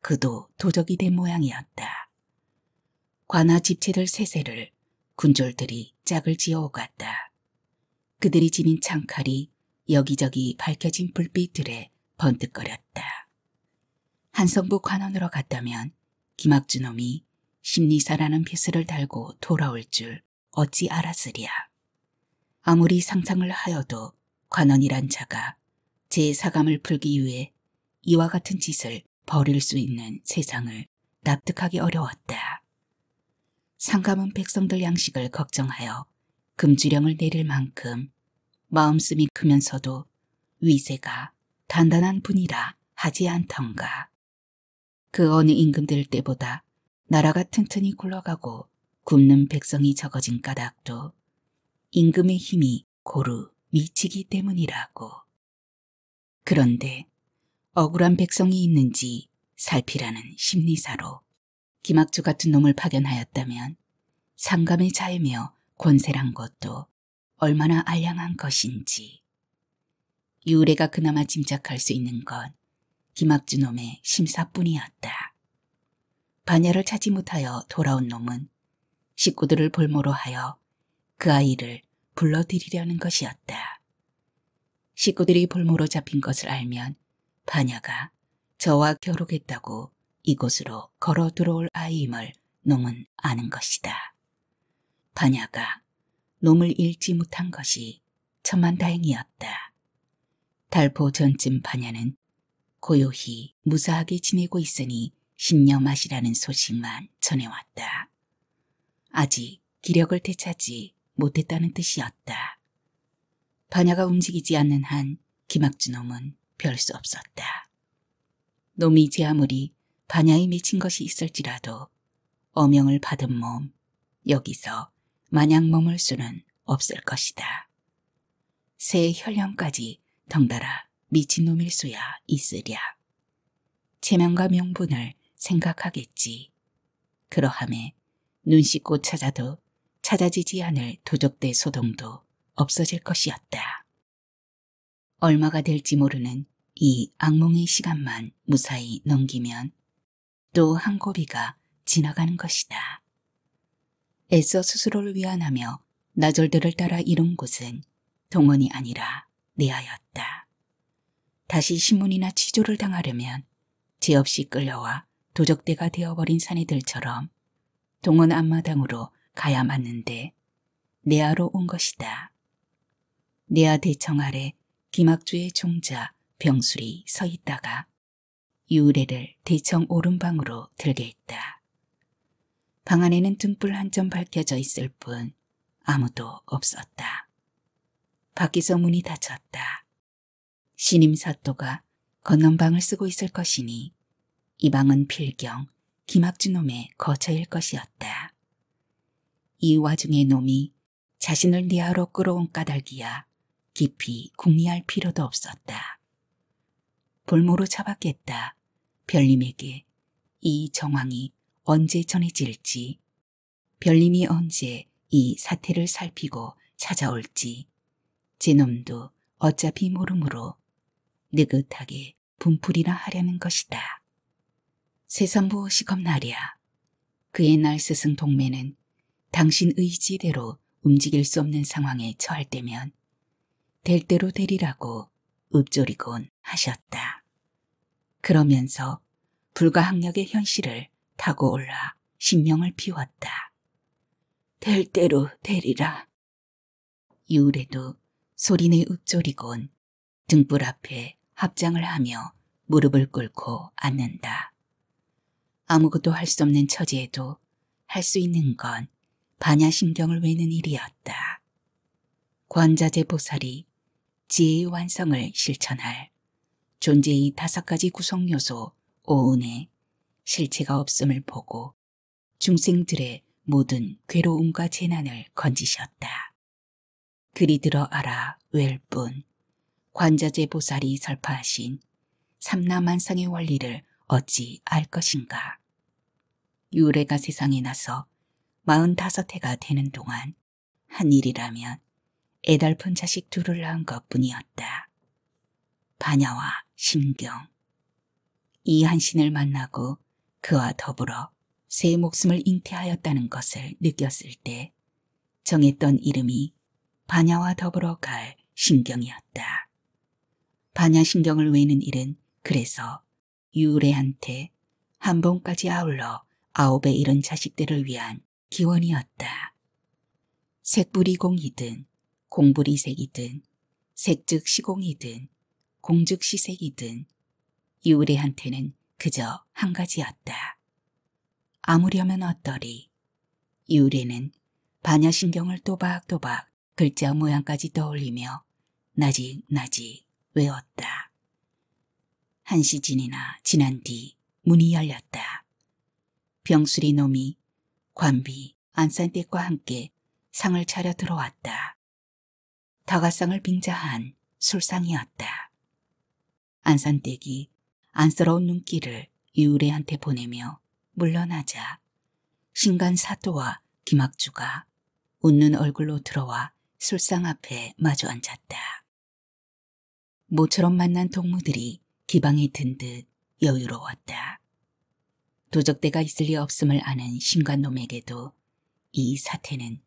그도 도적이 된 모양이었다. 관아 집채들 세세를 군졸들이 짝을 지어 오갔다. 그들이 지닌 창칼이 여기저기 밝혀진 불빛들에 번뜩거렸다. 한성부 관원으로 갔다면 김학주놈이 심리사라는 피스를 달고 돌아올 줄 어찌 알았으랴. 아무리 상상을 하여도 관원이란 자가 제 사감을 풀기 위해 이와 같은 짓을 벌일 수 있는 세상을 납득하기 어려웠다. 상감은 백성들 양식을 걱정하여 금주령을 내릴 만큼 마음씀이 크면서도 위세가 단단한 분이라 하지 않던가. 그 어느 임금들 때보다 나라가 튼튼히 굴러가고 굶는 백성이 적어진 까닭도 임금의 힘이 고루 미치기 때문이라고. 그런데 억울한 백성이 있는지 살피라는 심리사로 김학주 같은 놈을 파견하였다면 상감의 자이며 권세란 것도 얼마나 알량한 것인지 유래가 그나마 짐작할 수 있는 건 김학주 놈의 심사뿐이었다. 반야를 찾지 못하여 돌아온 놈은 식구들을 볼모로 하여 그 아이를 불러들이려는 것이었다. 식구들이 볼모로 잡힌 것을 알면 바냐가 저와 결혼했다고 이곳으로 걸어 들어올 아이임을 놈은 아는 것이다. 바냐가 놈을 잃지 못한 것이 천만다행이었다. 달포 전쯤 바냐는 고요히 무사하게 지내고 있으니 신념하시라는 소식만 전해왔다. 아직 기력을 되찾지 못했다는 뜻이었다. 바냐가 움직이지 않는 한 김학주 놈은 별수 없었다. 놈이 제 아무리 반야에 미친 것이 있을지라도 어명을 받은 몸, 여기서 마냥 머물 수는 없을 것이다. 새 혈령까지 덩달아 미친놈일 수야 있으랴. 체면과 명분을 생각하겠지. 그러함에 눈 씻고 찾아도 찾아지지 않을 도적대 소동도 없어질 것이었다. 얼마가 될지 모르는 이 악몽의 시간만 무사히 넘기면 또 한 고비가 지나가는 것이다. 애써 스스로를 위안하며 나절들을 따라 이룬 곳은 동원이 아니라 내아였다 다시 신문이나 치조를 당하려면 죄 없이 끌려와 도적대가 되어버린 사내들처럼 동원 앞마당으로 가야 맞는데 내아로온 것이다. 내아 대청 아래 김학주의 종자 병술이 서 있다가 유래를 대청 오른방으로 들게 했다. 방 안에는 등불 한 점 밝혀져 있을 뿐 아무도 없었다. 밖에서 문이 닫혔다. 신임 사또가 건넌방을 쓰고 있을 것이니 이 방은 필경 김학주 놈의 거처일 것이었다. 이 와중에 놈이 자신을 니하로 끌어온 까닭이야 깊이 궁리할 필요도 없었다. 볼모로 잡았겠다. 별님에게 이 정황이 언제 전해질지, 별님이 언제 이 사태를 살피고 찾아올지, 제놈도 어차피 모름으로 느긋하게 분풀이라 하려는 것이다. 세상 무엇이 겁나랴. 그의 날 스승 동매는 당신 의지대로 움직일 수 없는 상황에 처할 때면 될 대로 되리라고 읊조리곤 하셨다. 그러면서 불가항력의 현실을 타고 올라 신명을 피웠다. 될 대로 되리라. 이후에도 소리내 읊조리곤 등불 앞에 합장을 하며 무릎을 꿇고 앉는다. 아무것도 할 수 없는 처지에도 할 수 있는 건 반야심경을 외는 일이었다. 관자재 보살이 지혜의 완성을 실천할 존재의 다섯 가지 구성 요소 오은의 실체가 없음을 보고 중생들의 모든 괴로움과 재난을 건지셨다. 그리 들어 알아 웰뿐 관자재 보살이 설파하신 삼라만상의 원리를 어찌 알 것인가. 유래가 세상에 나서 마흔다섯 해가 되는 동안 한 일이라면 애달픈 자식 둘을 낳은 것뿐이었다. 반야와 신경 이한신을 만나고 그와 더불어 새 목숨을 잉태하였다는 것을 느꼈을 때 정했던 이름이 반야와 더불어 갈 신경이었다. 반야 신경을 외는 일은 그래서 유래한테 한 번까지 아울러 아홉의 이런 자식들을 위한 기원이었다. 색불이공이든 공불이색이든 색즉시공이든 공죽 시색이든 이우리한테는 그저 한 가지였다. 아무려면 어떠리. 이우리는 반야신경을 또박또박 글자 모양까지 떠올리며 나지 나지 외웠다. 한시진이나 지난 뒤 문이 열렸다. 병수리 놈이 관비 안산댁과 함께 상을 차려 들어왔다. 다가상을 빙자한 술상이었다. 안산댁이 안쓰러운 눈길을 이우래한테 보내며 물러나자 신간 사또와 김학주가 웃는 얼굴로 들어와 술상 앞에 마주 앉았다. 모처럼 만난 동무들이 기방이 든듯 여유로웠다. 도적대가 있을 리 없음을 아는 신관놈에게도 이 사태는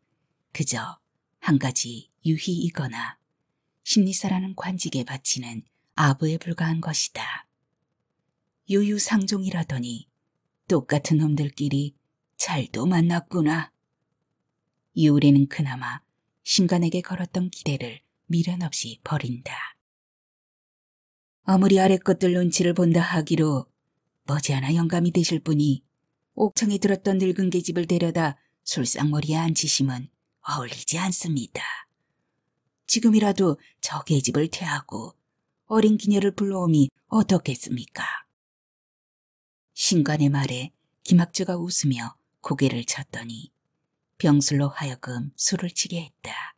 그저 한 가지 유희이거나 심리사라는 관직에 바치는 아부에 불과한 것이다. 유유상종이라더니 똑같은 놈들끼리 잘도 만났구나. 이우리는 그나마 신간에게 걸었던 기대를 미련 없이 버린다. 아무리 아래 것들 눈치를 본다 하기로 머지않아 영감이 되실 분이 옥청에 들었던 늙은 계집을 데려다 술상머리에 앉히심은 어울리지 않습니다. 지금이라도 저 계집을 퇴하고 어린 기녀를 불러오미 어떻겠습니까? 신관의 말에 김학주가 웃으며 고개를 쳤더니 병술로 하여금 술을 치게 했다.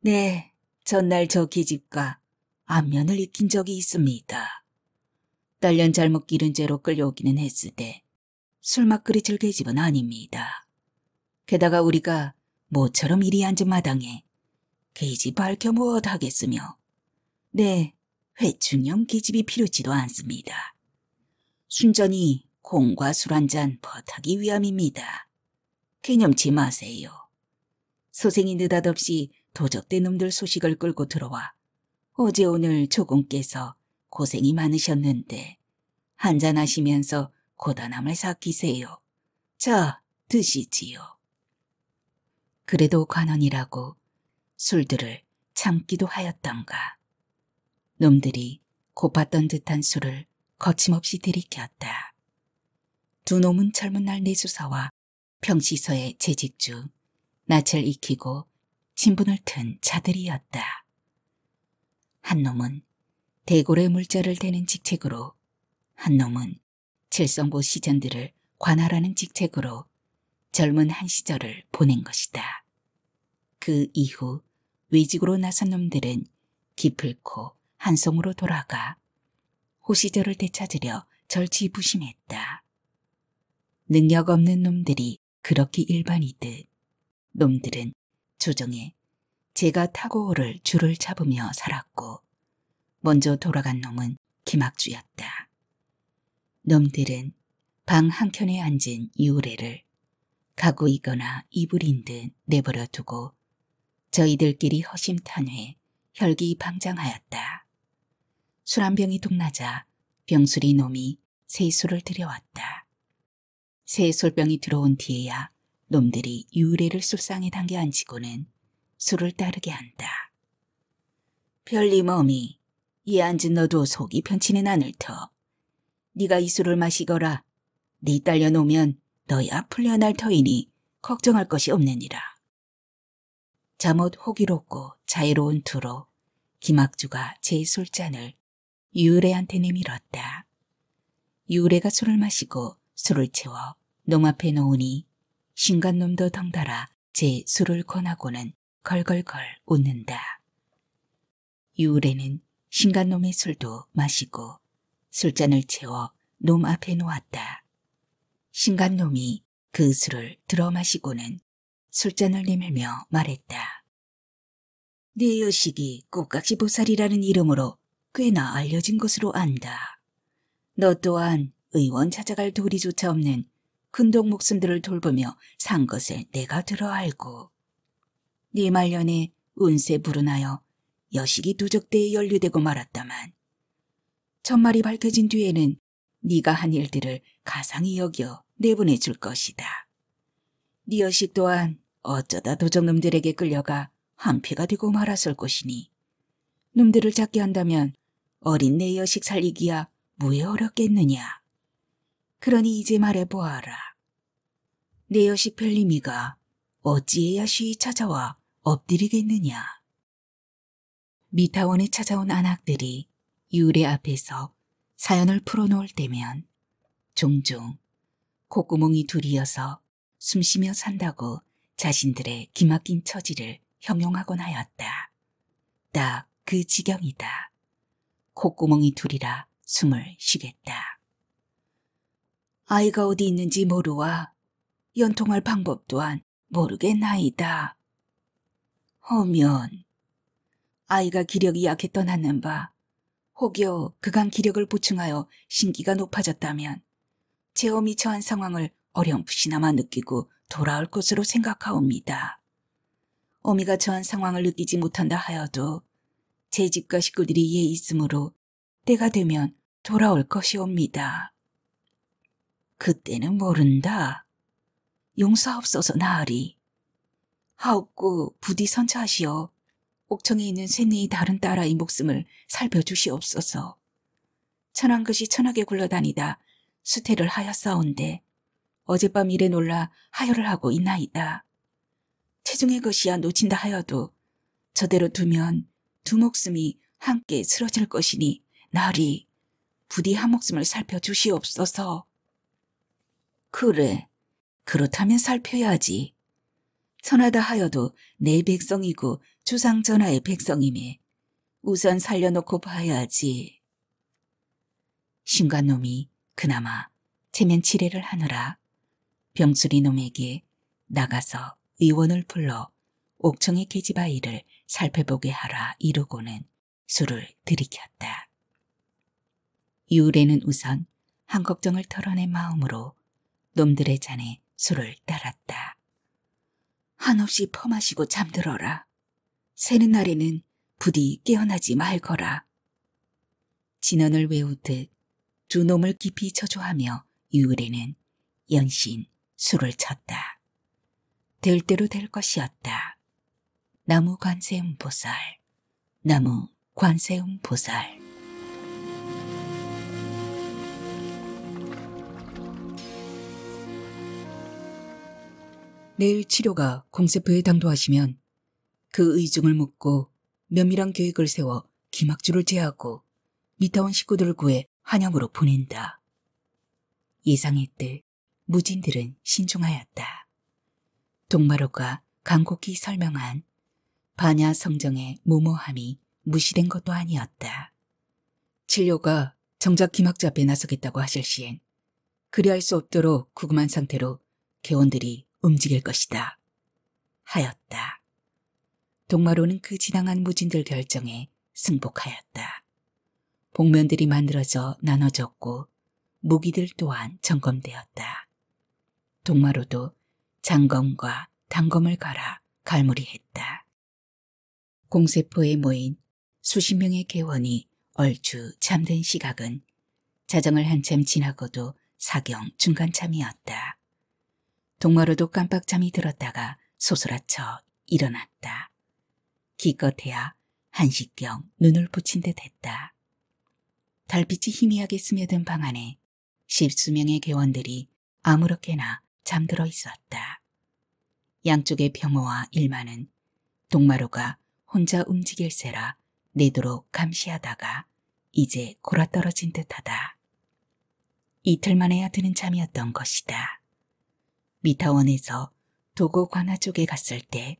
네, 전날 저 기집과 안면을 익힌 적이 있습니다. 딸년 잘못 기른 죄로 끌려오기는 했으되 술맛 그리 즐길 집은 아닙니다. 게다가 우리가 모처럼 이리 앉은 마당에 계집 밝혀 무엇 하겠으며 네, 회춘형 기집이 필요치도 않습니다. 순전히 공과 술 한 잔 버타기 위함입니다. 개념치 마세요. 소생이 느닷없이 도적대 놈들 소식을 끌고 들어와 어제 오늘 조공께서 고생이 많으셨는데 한잔하시면서 고단함을 삭히세요. 자, 드시지요. 그래도 관원이라고 술들을 참기도 하였던가. 놈들이 고팠던 듯한 술을 거침없이 들이켰다. 두 놈은 젊은 날 내수사와 평시서의 재직 중 낯을 익히고 친분을 튼 자들이었다. 한 놈은 대골의 물자를 대는 직책으로 한 놈은 칠성보 시전들을 관할하는 직책으로 젊은 한 시절을 보낸 것이다. 그 이후 외직으로 나선 놈들은 기필코 한송으로 돌아가 호시절을 되찾으려 절치부심했다. 능력 없는 놈들이 그렇게 일반이듯 놈들은 조정에 제가 타고 오를 줄을 잡으며 살았고 먼저 돌아간 놈은 김학주였다. 놈들은 방 한켠에 앉은 유래를 가구이거나 이불인 듯 내버려 두고 저희들끼리 허심탄회 혈기방장하였다. 술한 병이 동나자 병술이 놈이 세술을 들여왔다. 세술병이 들어온 뒤에야 놈들이 유래를 술상에 당겨 앉히고는 술을 따르게 한다. 별님어미이 앉은 너도 속이 편치는 않을 터. 네가 이 술을 마시거라. 네 딸려 놓으면 너야 풀려날 터이니 걱정할 것이 없느니라. 잠옷 호기롭고 자유로운 투로 김학주가 제 술잔을 유레한테 내밀었다. 유레가 술을 마시고 술을 채워 놈 앞에 놓으니 신간놈도 덩달아 제 술을 권하고는 걸걸걸 웃는다. 유레는 신간놈의 술도 마시고 술잔을 채워 놈 앞에 놓았다. 신간놈이 그 술을 들어 마시고는 술잔을 내밀며 말했다. 네 여식이 꽃각시 보살이라는 이름으로 꽤나 알려진 것으로 안다. 너 또한 의원 찾아갈 도리조차 없는 근동 목숨들을 돌보며 산 것을 내가 들어 알고 네 말년에 운세 불운하여 여식이 도적대에 연루되고 말았다만 전말이 밝혀진 뒤에는 네가 한 일들을 가상히 여겨 내보내줄 것이다. 네 여식 또한 어쩌다 도적놈들에게 끌려가 한피가 되고 말았을 것이니 놈들을 잡게 한다면 어린 내 여식 살리기야 무에 어렵겠느냐. 그러니 이제 말해보아라. 내 여식 별님이가 어찌해야 쉬이 찾아와 엎드리겠느냐. 미타원에 찾아온 안악들이 유래 앞에서 사연을 풀어놓을 때면 종종 콧구멍이 둘이어서 숨쉬며 산다고 자신들의 기막힌 처지를 형용하곤 하였다. 딱 그 지경이다. 콧구멍이 둘이라 숨을 쉬겠다. 아이가 어디 있는지 모르와 연통할 방법 또한 모르겠나이다. 허면 아이가 기력이 약해 떠났는 바 혹여 그간 기력을 보충하여 신기가 높아졌다면 제엄이 처한 상황을 어렴풋이나마 느끼고 돌아올 것으로 생각하옵니다. 어미가 처한 상황을 느끼지 못한다 하여도 제 집과 식구들이 이에 있으므로 때가 되면 돌아올 것이옵니다. 그때는 모른다. 용서없어서 나으리. 하옵고 부디 선처하시어 옥청에 있는 쇠네의 다른 딸아이 목숨을 살펴주시옵소서. 천한 것이 천하게 굴러다니다 수태를 하였사온데 어젯밤 일에 놀라 하혈을 하고 있나이다. 체중의 것이야 놓친다 하여도 저대로 두면 두 목숨이 함께 쓰러질 것이니 나리 부디 한 목숨을 살펴주시옵소서. 그래, 그렇다면 살펴야지. 천하다 하여도 내 백성이고 주상전하의 백성임에 우선 살려놓고 봐야지. 신관놈이 그나마 체면 치례를 하느라 병수리 놈에게 나가서 의원을 불러 옥청의 계집아이를 살펴보게 하라 이러고는 술을 들이켰다. 유래는 우선 한걱정을 털어낸 마음으로 놈들의 잔에 술을 따랐다. 한없이 퍼마시고 잠들어라. 새는 날에는 부디 깨어나지 말거라. 진언을 외우듯 두 놈을 깊이 저조하며 유래는 연신 술을 쳤다. 될 대로 될 것이었다. 나무 관세음 보살, 나무 관세음 보살. 내일 치료가 공세표에 당도하시면 그 의중을 묻고 면밀한 계획을 세워 기막주를 제하고 미타원 식구들을 구해 한양으로 보낸다. 예상했듯 무진들은 신중하였다. 동마로가 간곡히 설명한 반야 성정의 무모함이 무시된 것도 아니었다. 진료가 정작 기막자 앞에 나서겠다고 하실 시엔 그리할 수 없도록 구금한 상태로 개원들이 움직일 것이다. 하였다. 동마로는 그 지당한 무진들 결정에 승복하였다. 복면들이 만들어져 나눠졌고 무기들 또한 점검되었다. 동마로도 장검과 단검을 갈아 갈무리했다. 공세포에 모인 수십 명의 개원이 얼추 잠든 시각은 자정을 한참 지나고도 사경 중간참이었다. 동마로도 깜빡 잠이 들었다가 소스라쳐 일어났다. 기껏해야 한식경 눈을 붙인 듯 했다. 달빛이 희미하게 스며든 방 안에 십수명의 개원들이 아무렇게나 잠들어 있었다. 양쪽의 병호와 일마는 동마로가 혼자 움직일세라 내도록 감시하다가 이제 골아떨어진 듯하다. 이틀 만에야 드는 잠이었던 것이다. 미타원에서 도고 관아 쪽에 갔을 때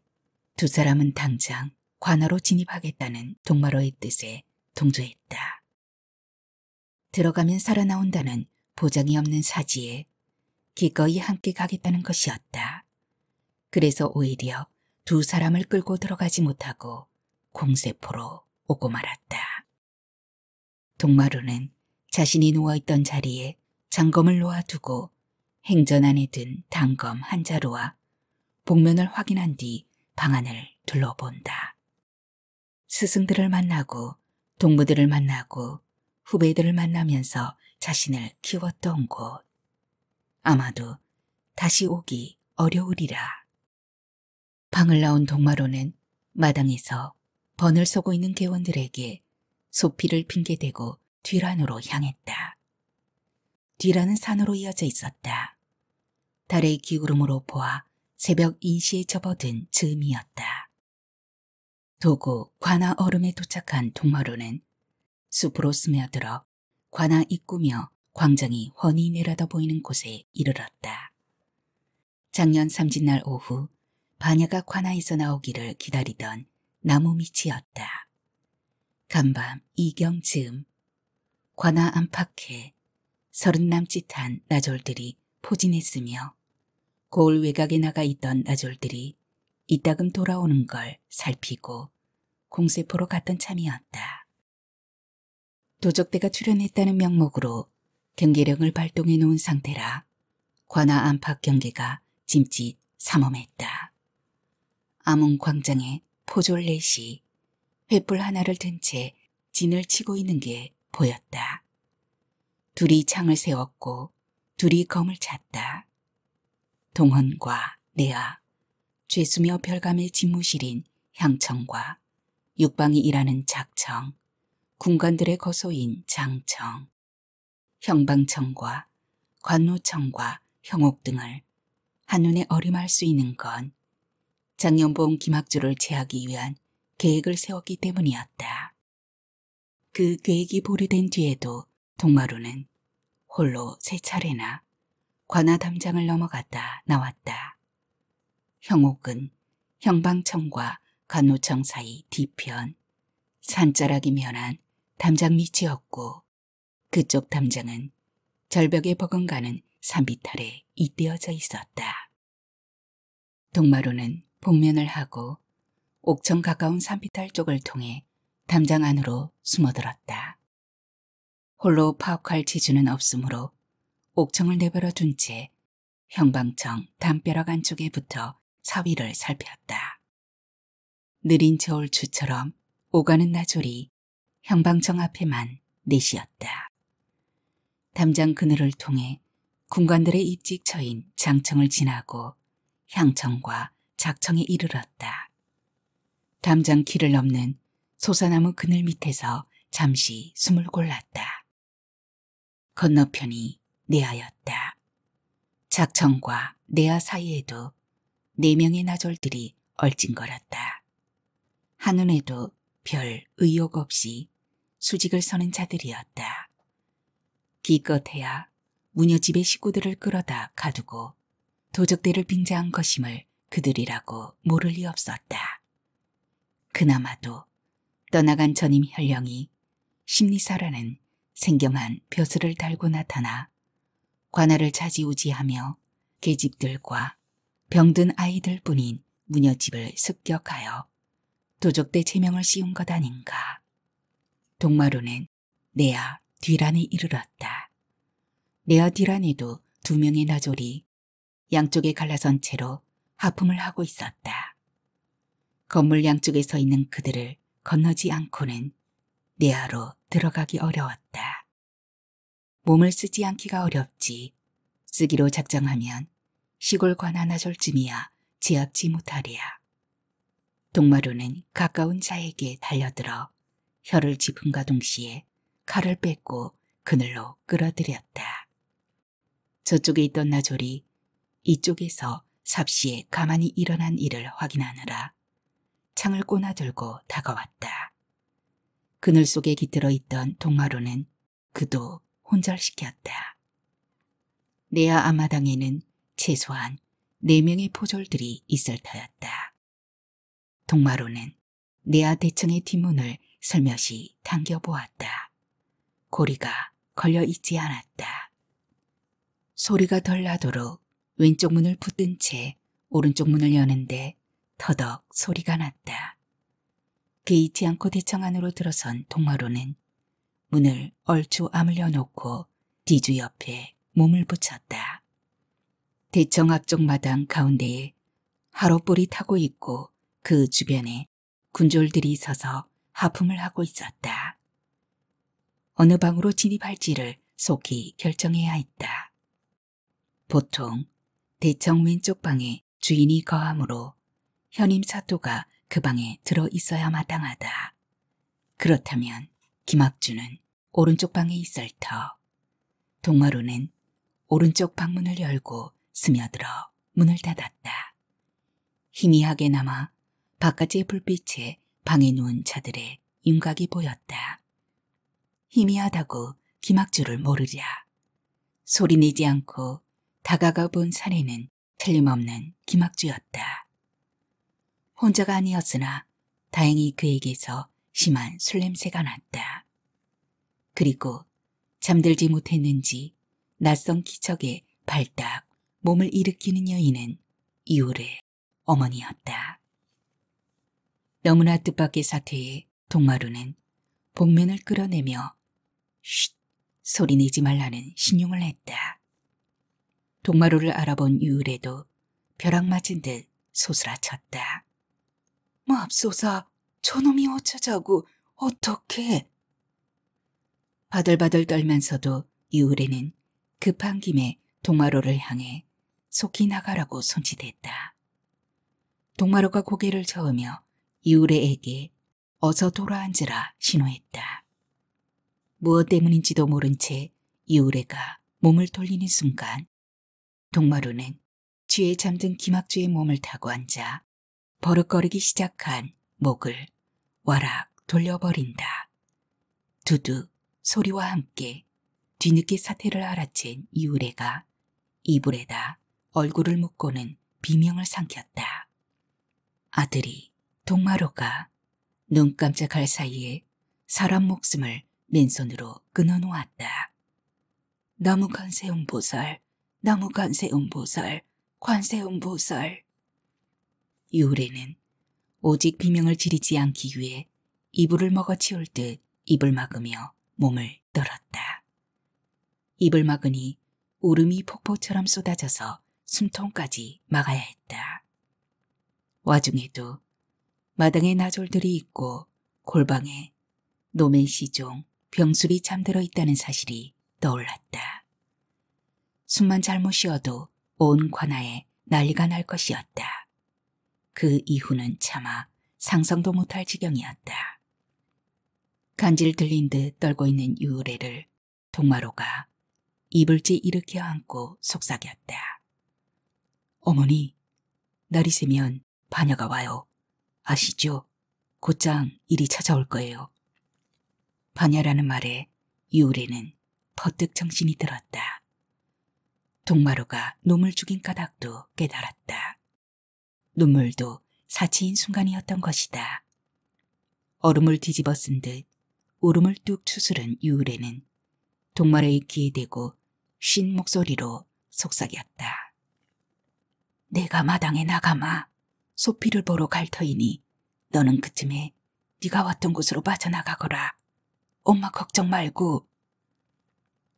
두 사람은 당장 관아로 진입하겠다는 동마로의 뜻에 동조했다. 들어가면 살아나온다는 보장이 없는 사지에 기꺼이 함께 가겠다는 것이었다. 그래서 오히려 두 사람을 끌고 들어가지 못하고 공세포로 오고 말았다. 동마루는 자신이 누워있던 자리에 장검을 놓아두고 행전 안에 든 단검 한 자루와 복면을 확인한 뒤 방안을 둘러본다. 스승들을 만나고 동무들을 만나고 후배들을 만나면서 자신을 키웠던 곳. 아마도 다시 오기 어려우리라. 방을 나온 동마로는 마당에서 번을 서고 있는 개원들에게 소피를 핑계대고 뒤란으로 향했다. 뒤란은 산으로 이어져 있었다. 달의 기울음으로 보아 새벽 인시에 접어든 즈음이었다. 도고 관아 얼음에 도착한 동마로는 숲으로 스며들어 관아 입구며 광장이 훤히 내려다 보이는 곳에 이르렀다. 작년 삼진날 오후 반야가 관아에서 나오기를 기다리던 나무 밑이었다. 간밤 이경 즈음 관아 안팎에 서른 남짓한 나졸들이 포진했으며 고을 외곽에 나가 있던 나졸들이 이따금 돌아오는 걸 살피고 공세포로 갔던 참이었다. 도적대가 출현했다는 명목으로 경계령을 발동해 놓은 상태라 관아 안팎 경계가 짐짓 삼엄했다. 암문 광장에 포졸렛이 횃불 하나를 든 채 진을 치고 있는 게 보였다. 둘이 창을 세웠고 둘이 검을 찼다. 동헌과 내아, 죄수며 별감의 집무실인 향청과 육방이 일하는 작청, 군관들의 거소인 장청, 형방청과 관노청과 형옥 등을 한눈에 어림할 수 있는 건 장년봉 김학주를 제하기 위한 계획을 세웠기 때문이었다. 그 계획이 보류된 뒤에도 동마루는 홀로 세 차례나 관아담장을 넘어갔다 나왔다. 형옥은 형방청과 간호청 사이 뒤편 산자락이 면한 담장 밑이었고 그쪽 담장은 절벽에 버금가는 산비탈에 잇대어져 있었다. 동마루는 복면을 하고 옥천 가까운 산비탈 쪽을 통해 담장 안으로 숨어들었다. 홀로 파악할 지주는 없으므로 옥청을 내버려 둔 채 형방청 담벼락 안쪽에 붙어 사위를 살폈다. 느린 저울 추처럼 오가는 나졸이 형방청 앞에만 내시었다. 담장 그늘을 통해 군관들의 입직 처인 장청을 지나고 향청과 작청에 이르렀다. 담장 길을 넘는 소사나무 그늘 밑에서 잠시 숨을 골랐다. 건너편이 내하였다 작청과 내아 사이에도 네 명의 나졸들이 얼찐거렸다 한눈에도 별 의욕 없이 수직을 서는 자들이었다. 기껏해야 무녀집의 식구들을 끌어다 가두고 도적대를 빙자한 것임을 그들이라고 모를 리 없었다. 그나마도 떠나간 전임 현령이 심리사라는 생경한 벼슬을 달고 나타나 관할을 차지우지하며 계집들과 병든 아이들 뿐인 무녀집을 습격하여 도적대 제명을 씌운 것 아닌가. 동마루는 내야 뒤란에 이르렀다. 내야 뒤란에도 두 명의 나졸이 양쪽에 갈라선 채로 하품을 하고 있었다. 건물 양쪽에 서 있는 그들을 건너지 않고는 내하로 들어가기 어려웠다. 몸을 쓰지 않기가 어렵지 쓰기로 작정하면 시골관 하나 졸쯤이야 제압지 못하랴. 동마루는 가까운 자에게 달려들어 혀를 짚음과 동시에 칼을 뺏고 그늘로 끌어들였다. 저쪽에 있던 나졸이 이쪽에서 삽시에 가만히 일어난 일을 확인하느라 창을 꼬나들고 다가왔다. 그늘 속에 깃들어 있던 동마루는 그도 혼절시켰다. 내야 아마당에는 최소한 네 명의 포졸들이 있을 터였다. 동마루는 내야 대청의 뒷문을 설며시 당겨보았다. 고리가 걸려있지 않았다. 소리가 덜 나도록 왼쪽 문을 붙든 채 오른쪽 문을 여는데 터덕 소리가 났다. 개의치 않고 대청 안으로 들어선 동화로는 문을 얼추 아물려 놓고 디주 옆에 몸을 붙였다. 대청 앞쪽 마당 가운데에 하롯불이 타고 있고 그 주변에 군졸들이 서서 하품을 하고 있었다. 어느 방으로 진입할지를 속히 결정해야 했다. 보통 대청 왼쪽 방에 주인이 거하므로 현임 사토가그 방에 들어 있어야 마땅하다. 그렇다면 김학주는 오른쪽 방에 있을 터. 동마루는 오른쪽 방문을 열고 스며들어 문을 닫았다. 희미하게 남아 바깥의 불빛에 방에 누운 자들의 윤곽이 보였다. 희미하다고 김학주를 모르랴. 소리내지 않고 다가가 본사례는 틀림없는 김학주였다. 혼자가 아니었으나 다행히 그에게서 심한 술냄새가 났다. 그리고 잠들지 못했는지 낯선 기척에 발딱 몸을 일으키는 여인은 이후의 어머니였다. 너무나 뜻밖의 사태에 동마루는 복면을 끌어내며 쉿 소리내지 말라는 신용을 했다. 동마루를 알아본 유울에도 벼락 맞은 듯 소스라쳤다. 맙소사, 저놈이 어쩌자고, 어떻게? 바들바들 떨면서도 이울에는 급한 김에 동마루를 향해 속히 나가라고 손짓했다. 동마루가 고개를 저으며 이울에에게 어서 돌아앉으라 신호했다. 무엇 때문인지도 모른 채 이울에가 몸을 돌리는 순간 동마루는 쥐에 잠든 기막쥐의 몸을 타고 앉아 버릇거리기 시작한 목을 와락 돌려버린다. 두둑 소리와 함께 뒤늦게 사태를 알아챈 이우레가 이불에다 얼굴을 묶고는 비명을 삼켰다. 아들이 동마루가 눈 깜짝할 사이에 사람 목숨을 맨손으로 끊어놓았다. 나무간 세운 보살 너무 관세음보설, 관세음보설. 유울에는 오직 비명을 지르지 않기 위해 이불을 먹어치울 듯 입을 막으며 몸을 떨었다. 입을 막으니 울음이 폭포처럼 쏟아져서 숨통까지 막아야 했다. 와중에도 마당에 나졸들이 있고 골방에 노멘 시종 병술이 잠들어 있다는 사실이 떠올랐다. 숨만 잘못쉬어도온 관아에 난리가 날 것이었다. 그 이후는 차마 상상도 못할 지경이었다. 간질 들린 듯 떨고 있는 유래를 동마로가 이불째 일으켜 안고 속삭였다. 어머니, 날이 새면 반야가 와요. 아시죠? 곧장 일이 찾아올 거예요. 반야라는 말에 유래는 퍼뜩 정신이 들었다. 동마루가 놈을 죽인 까닭도 깨달았다. 눈물도 사치인 순간이었던 것이다. 얼음을 뒤집어 쓴 듯울음을뚝 추스른 유울에는 동마루의 귀에 대고 쉰 목소리로 속삭였다. 내가 마당에 나가마. 소피를 보러 갈 터이니 너는 그쯤에 네가 왔던 곳으로 빠져나가거라. 엄마 걱정 말고.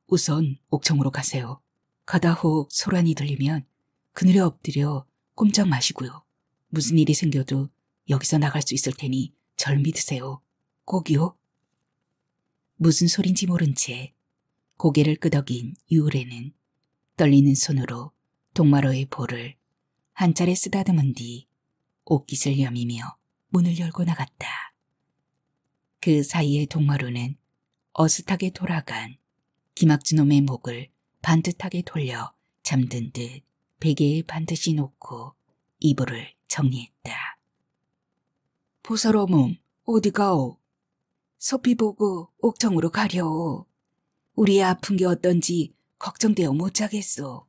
우선 옥청으로 가세요. 가다후 소란이 들리면 그늘에 엎드려 꼼짝 마시고요. 무슨 일이 생겨도 여기서 나갈 수 있을 테니 절 믿으세요. 꼭이요. 무슨 소린지 모른 채 고개를 끄덕인 유울에는 떨리는 손으로 동마로의 볼을 한 차례 쓰다듬은 뒤 옷깃을 여미며 문을 열고 나갔다. 그 사이에 동마로는 어슷하게 돌아간 김학진놈의 목을 반듯하게 돌려 잠든 듯 베개에 반드시 놓고 이불을 정리했다. 보사로몸 어디 가오? 소피 보고 옥정으로 가려오. 우리의 아픈 게 어떤지 걱정되어 못 자겠소.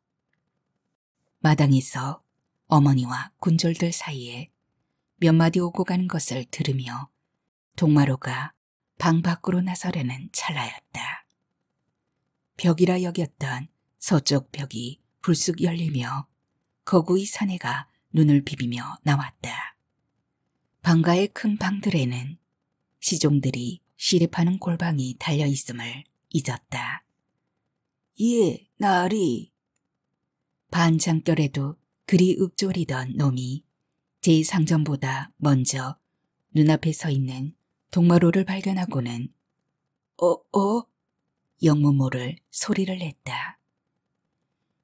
마당에서 어머니와 군졸들 사이에 몇 마디 오고 가는 것을 들으며 동마루가방 밖으로 나서려는 찰나였다. 벽이라 여겼던 서쪽 벽이 불쑥 열리며 거구의 사내가 눈을 비비며 나왔다. 방가의 큰 방들에는 시종들이 시립하는 골방이 달려 있음을 잊었다. 예, 나리. 반장결에도 그리 읍조리던 놈이 제 상점보다 먼저 눈앞에 서 있는 동마로를 발견하고는 어, 어? 영무 모를 소리를 냈다.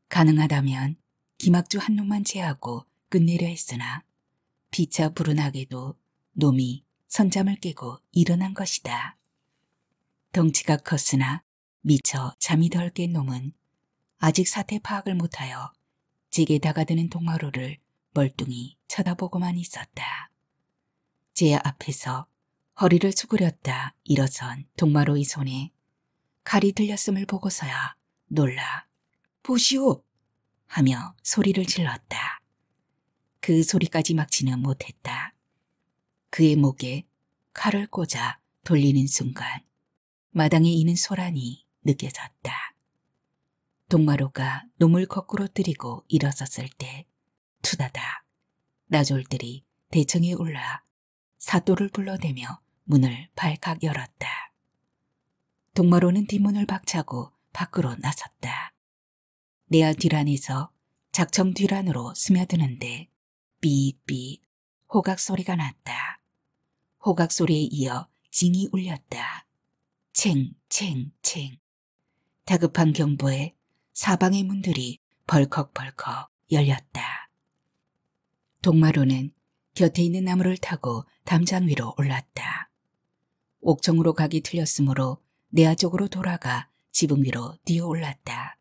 가능하다면 기막주 한 놈만 제하고 끝내려 했으나 비차 불운하게도 놈이 선잠을 깨고 일어난 것이다. 덩치가 컸으나 미처 잠이 덜 깬 놈은 아직 사태 파악을 못하여 제게 다가드는 동화로를 멀뚱히 쳐다보고만 있었다. 제 앞에서 허리를 수그렸다 일어선 동마로의 손에 칼이 들렸음을 보고서야 놀라 보시오 하며 소리를 질렀다. 그 소리까지 막지는 못했다. 그의 목에 칼을 꽂아 돌리는 순간 마당에 있는 소란이 느껴졌다. 동마루가 놈을 거꾸로 뜨리고 일어섰을 때 투다다 나졸들이 대청에 올라 사또를 불러대며 문을 발칵 열었다. 동마로는 뒷문을 박차고 밖으로 나섰다. 내알 뒤란에서 작정 뒤란으로 스며드는데 삐삐 호각 소리가 났다. 호각 소리에 이어 징이 울렸다. 챙, 챙, 챙. 다급한 경보에 사방의 문들이 벌컥벌컥 열렸다. 동마로는 곁에 있는 나무를 타고 담장 위로 올랐다. 옥정으로 가기 틀렸으므로 내아 쪽으로 돌아가 지붕 위로 뛰어올랐다.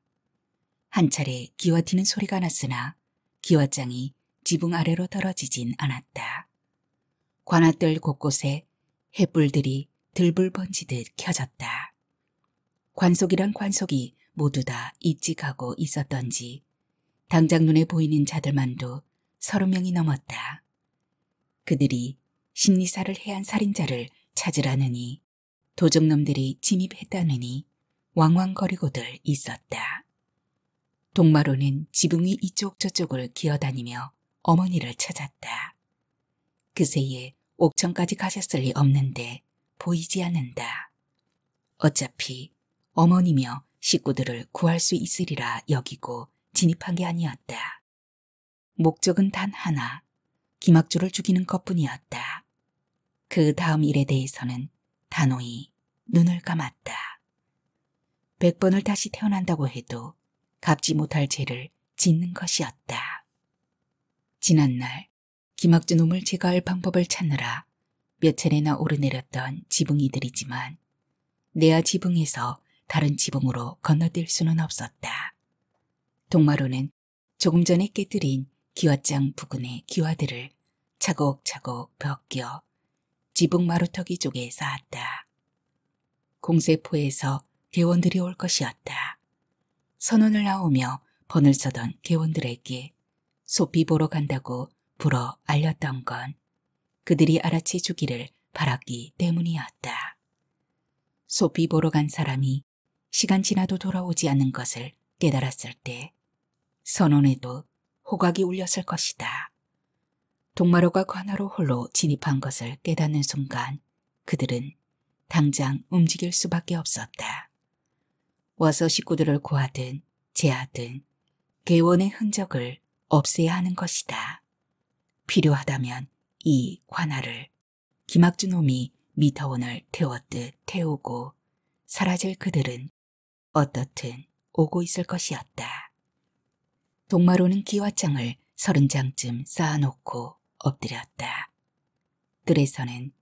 한 차례 기와 튀는 소리가 났으나 기와장이 지붕 아래로 떨어지진 않았다. 관아뜰 곳곳에 햇불들이 들불 번지듯 켜졌다. 관속이란 관속이 모두 다 입직하고 있었던지 당장 눈에 보이는 자들만도 서른 명이 넘었다. 그들이 심리사를 해한 살인자를 찾으라느니 도적놈들이 침입했다느니 왕왕거리고들 있었다. 동마로는 지붕이 이쪽 저쪽을 기어다니며 어머니를 찾았다. 그새에 옥천까지 가셨을 리 없는데 보이지 않는다. 어차피 어머니며 식구들을 구할 수 있으리라 여기고 진입한 게 아니었다. 목적은 단 하나, 기막주를 죽이는 것뿐이었다. 그 다음 일에 대해서는 단호히 눈을 감았다. 백 번을 다시 태어난다고 해도 갚지 못할 죄를 짓는 것이었다. 지난날 김학준 우물 제거할 방법을 찾느라 몇 차례나 오르내렸던 지붕이들이지만 내아 지붕에서 다른 지붕으로 건너뛸 수는 없었다. 동마루는 조금 전에 깨뜨린 기와장 부근의 기와들을 차곡차곡 벗겨 지붕 마루터기 쪽에 쌓았다. 공세포에서 개원들이 올 것이었다. 선원을 나오며 번을 서던 개원들에게 소피 보러 간다고 불어 알렸던 건 그들이 알아채 주기를 바랐기 때문이었다. 소피 보러 간 사람이 시간 지나도 돌아오지 않는 것을 깨달았을 때 선원에도 호각이 울렸을 것이다. 동마루가 관하로 홀로 진입한 것을 깨닫는 순간 그들은 당장 움직일 수밖에 없었다. 와서 식구들을 구하든 제하든 개원의 흔적을 없애야 하는 것이다. 필요하다면 이 관할을 김학준 놈이 미터원을 태웠듯 태우고 사라질 그들은 어떻든 오고 있을 것이었다. 동마로는 기와장을 서른 장쯤 쌓아놓고 엎드렸다. 뜰에서는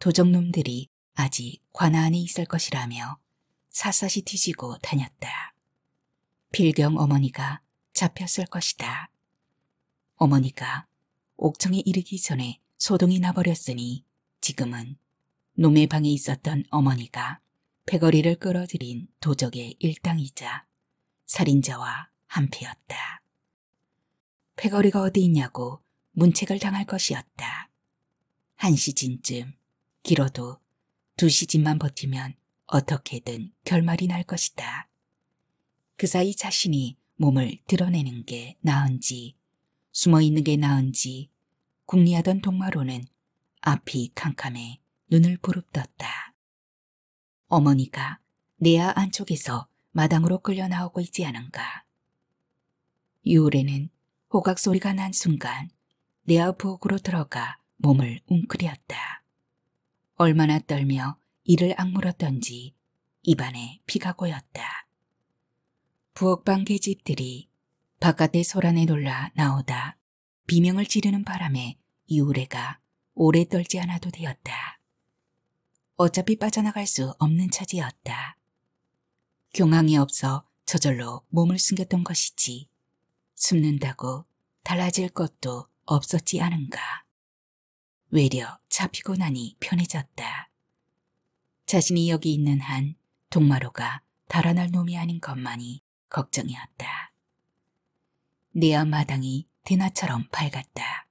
도적놈들이 아직 관아안에 있을 것이라며 샅샅이 뒤지고 다녔다. 필경 어머니가 잡혔을 것이다. 어머니가 옥청에 이르기 전에 소동이 나버렸으니 지금은 놈의 방에 있었던 어머니가 패거리를 끌어들인 도적의 일당이자 살인자와 한패였다. 패거리가 어디 있냐고 문책을 당할 것이었다. 한시진쯤 길어도 두 시즌만 버티면 어떻게든 결말이 날 것이다. 그 사이 자신이 몸을 드러내는 게 나은지 숨어있는 게 나은지 궁리하던 동마로는 앞이 캄캄해 눈을 부릅떴다. 어머니가 내아 안쪽에서 마당으로 끌려 나오고 있지 않은가. 유올에는 호각 소리가 난 순간 내아 부엌으로 들어가 몸을 웅크렸다. 얼마나 떨며 이를 악물었던지 입안에 피가 고였다. 부엌 방개집들이 바깥의 소란에 놀라 나오다 비명을 지르는 바람에 이우레가 오래 떨지 않아도 되었다. 어차피 빠져나갈 수 없는 처지였다 경황이 없어 저절로 몸을 숨겼던 것이지 숨는다고 달라질 것도 없었지 않은가. 외려 잡히고 나니 편해졌다. 자신이 여기 있는 한 동마로가 달아날 놈이 아닌 것만이 걱정이었다. 내 앞마당이 대나처럼 밝았다.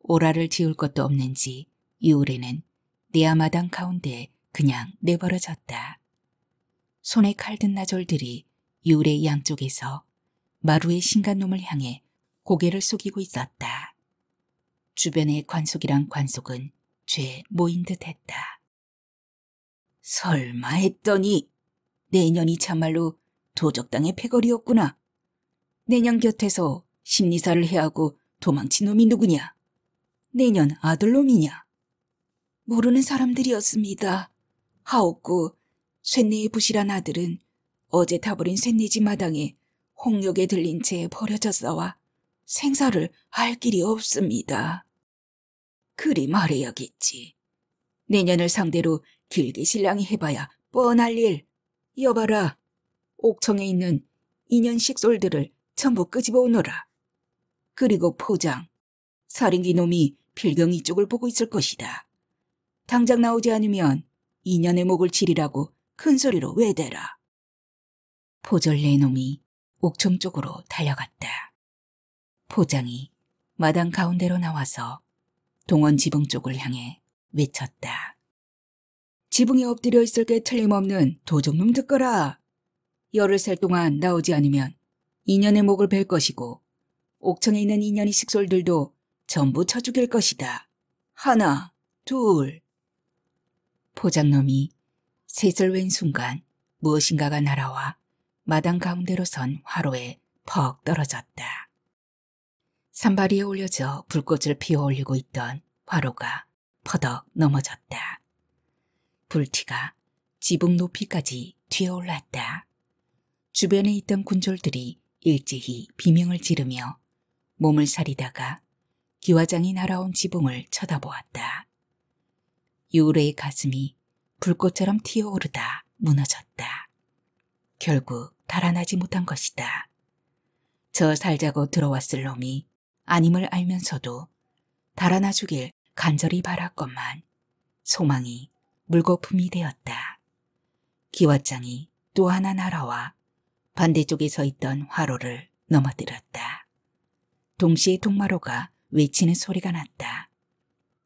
오라를 지울 것도 없는지 이울에는 내 앞마당 가운데 그냥 내버려졌다. 손에 칼든 나졸들이 이울의 양쪽에서 마루의 신간 놈을 향해 고개를 숙이고 있었다. 주변의 관속이랑 관속은 죄 모인 듯 했다. 설마 했더니 내년이 참말로 도적당의 패거리였구나. 내년 곁에서 심리사를 해하고 도망친 놈이 누구냐? 내년 아들놈이냐? 모르는 사람들이었습니다. 하옥구 쇳뇌의 부실한 아들은 어제 타버린 쇳뇌집 마당에 홍역에 들린 채 버려졌어와 생사를 알 길이 없습니다. 그리 말해야겠지. 내년을 상대로 길게 신랑이 해봐야 뻔할 일. 여봐라. 옥청에 있는 2년식 솔들을 전부 끄집어 오너라. 그리고 포장. 살인기 놈이 필경이 쪽을 보고 있을 것이다. 당장 나오지 않으면 2년의 목을 치리라고 큰 소리로 외대라. 포절네 놈이 옥청 쪽으로 달려갔다. 포장이 마당 가운데로 나와서 동원 지붕 쪽을 향해 외쳤다. 지붕에 엎드려 있을 게 틀림없는 도적놈 듣거라. 열흘 셀 동안 나오지 않으면 인연의 목을 벨 것이고 옥천에 있는 인연의 식솔들도 전부 쳐 죽일 것이다. 하나, 둘. 포장놈이 셋을 웬 순간 무엇인가가 날아와 마당 가운데로 선 화로에 퍽 떨어졌다. 산발이에 올려져 불꽃을 피워 올리고 있던 화로가 퍼덕 넘어졌다. 불티가 지붕 높이까지 튀어올랐다. 주변에 있던 군졸들이 일제히 비명을 지르며 몸을 사리다가 기와장이 날아온 지붕을 쳐다보았다. 유울의 가슴이 불꽃처럼 튀어오르다 무너졌다. 결국 달아나지 못한 것이다. 저 살자고 들어왔을 놈이 아님을 알면서도 달아나 주길 간절히 바랐건만 소망이 물거품이 되었다. 기왓장이 또 하나 날아와 반대쪽에 서 있던 화로를 넘어뜨렸다. 동시에 동마로가 외치는 소리가 났다.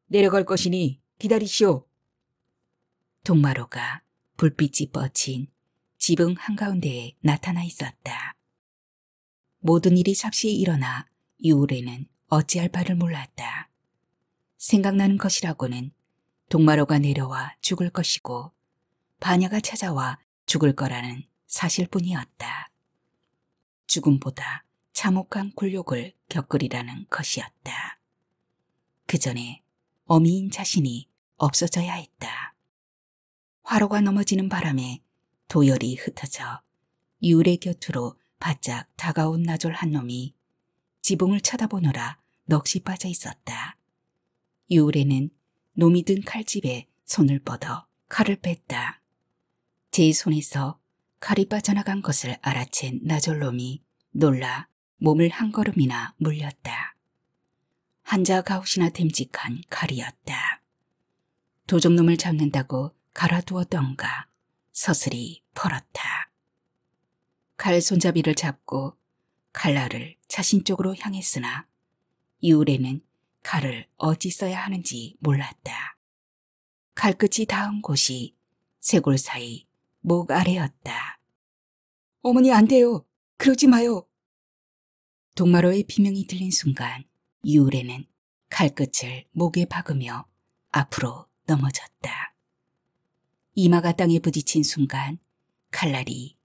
내려갈 것이니 기다리시오. 동마로가 불빛이 뻗친 지붕 한가운데에 나타나 있었다. 모든 일이 삽시 일어나 이올에는 어찌할 바를 몰랐다. 생각나는 것이라고는 동마로가 내려와 죽을 것이고 반야가 찾아와 죽을 거라는 사실뿐이었다. 죽음보다 참혹한 굴욕을 겪으리라는 것이었다. 그 전에 어미인 자신이 없어져야 했다. 화로가 넘어지는 바람에 도열이 흩어져 유울의 곁으로 바짝 다가온 나졸 한 놈이 지붕을 쳐다보느라 넋이 빠져 있었다. 유울에는 놈이 든 칼집에 손을 뻗어 칼을 뺐다. 제 손에서 칼이 빠져나간 것을 알아챈 나졸놈이 놀라 몸을 한 걸음이나 물렸다. 한자 가웃이나 됨직한 칼이었다. 도적놈을 잡는다고 갈아두었던가 서슬이 벌었다칼 손잡이를 잡고 칼날을 자신 쪽으로 향했으나 이울에는 칼을 어찌 써야 하는지 몰랐다. 칼끝이 닿은 곳이 쇄골 사이 목 아래였다. 어머니 안 돼요. 그러지 마요. 동마로의 비명이 들린 순간 이울에는 칼끝을 목에 박으며 앞으로 넘어졌다. 이마가 땅에 부딪힌 순간 칼날이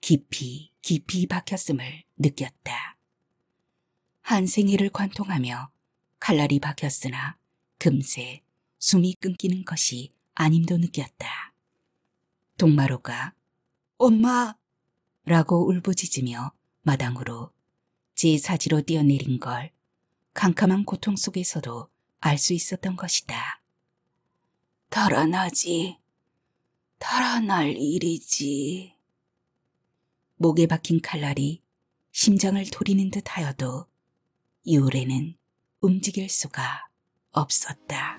깊이 깊이 박혔음을 느꼈다. 한생일을 관통하며 칼날이 박혔으나 금세 숨이 끊기는 것이 아님도 느꼈다. 동마로가 엄마! 라고 울부짖으며 마당으로 제 사지로 뛰어내린 걸 캄캄한 고통 속에서도 알 수 있었던 것이다. 달아나지, 달아날 일이지. 목에 박힌 칼날이 심장을 돌이는 듯 하여도 이올에는 움직일 수가 없었다.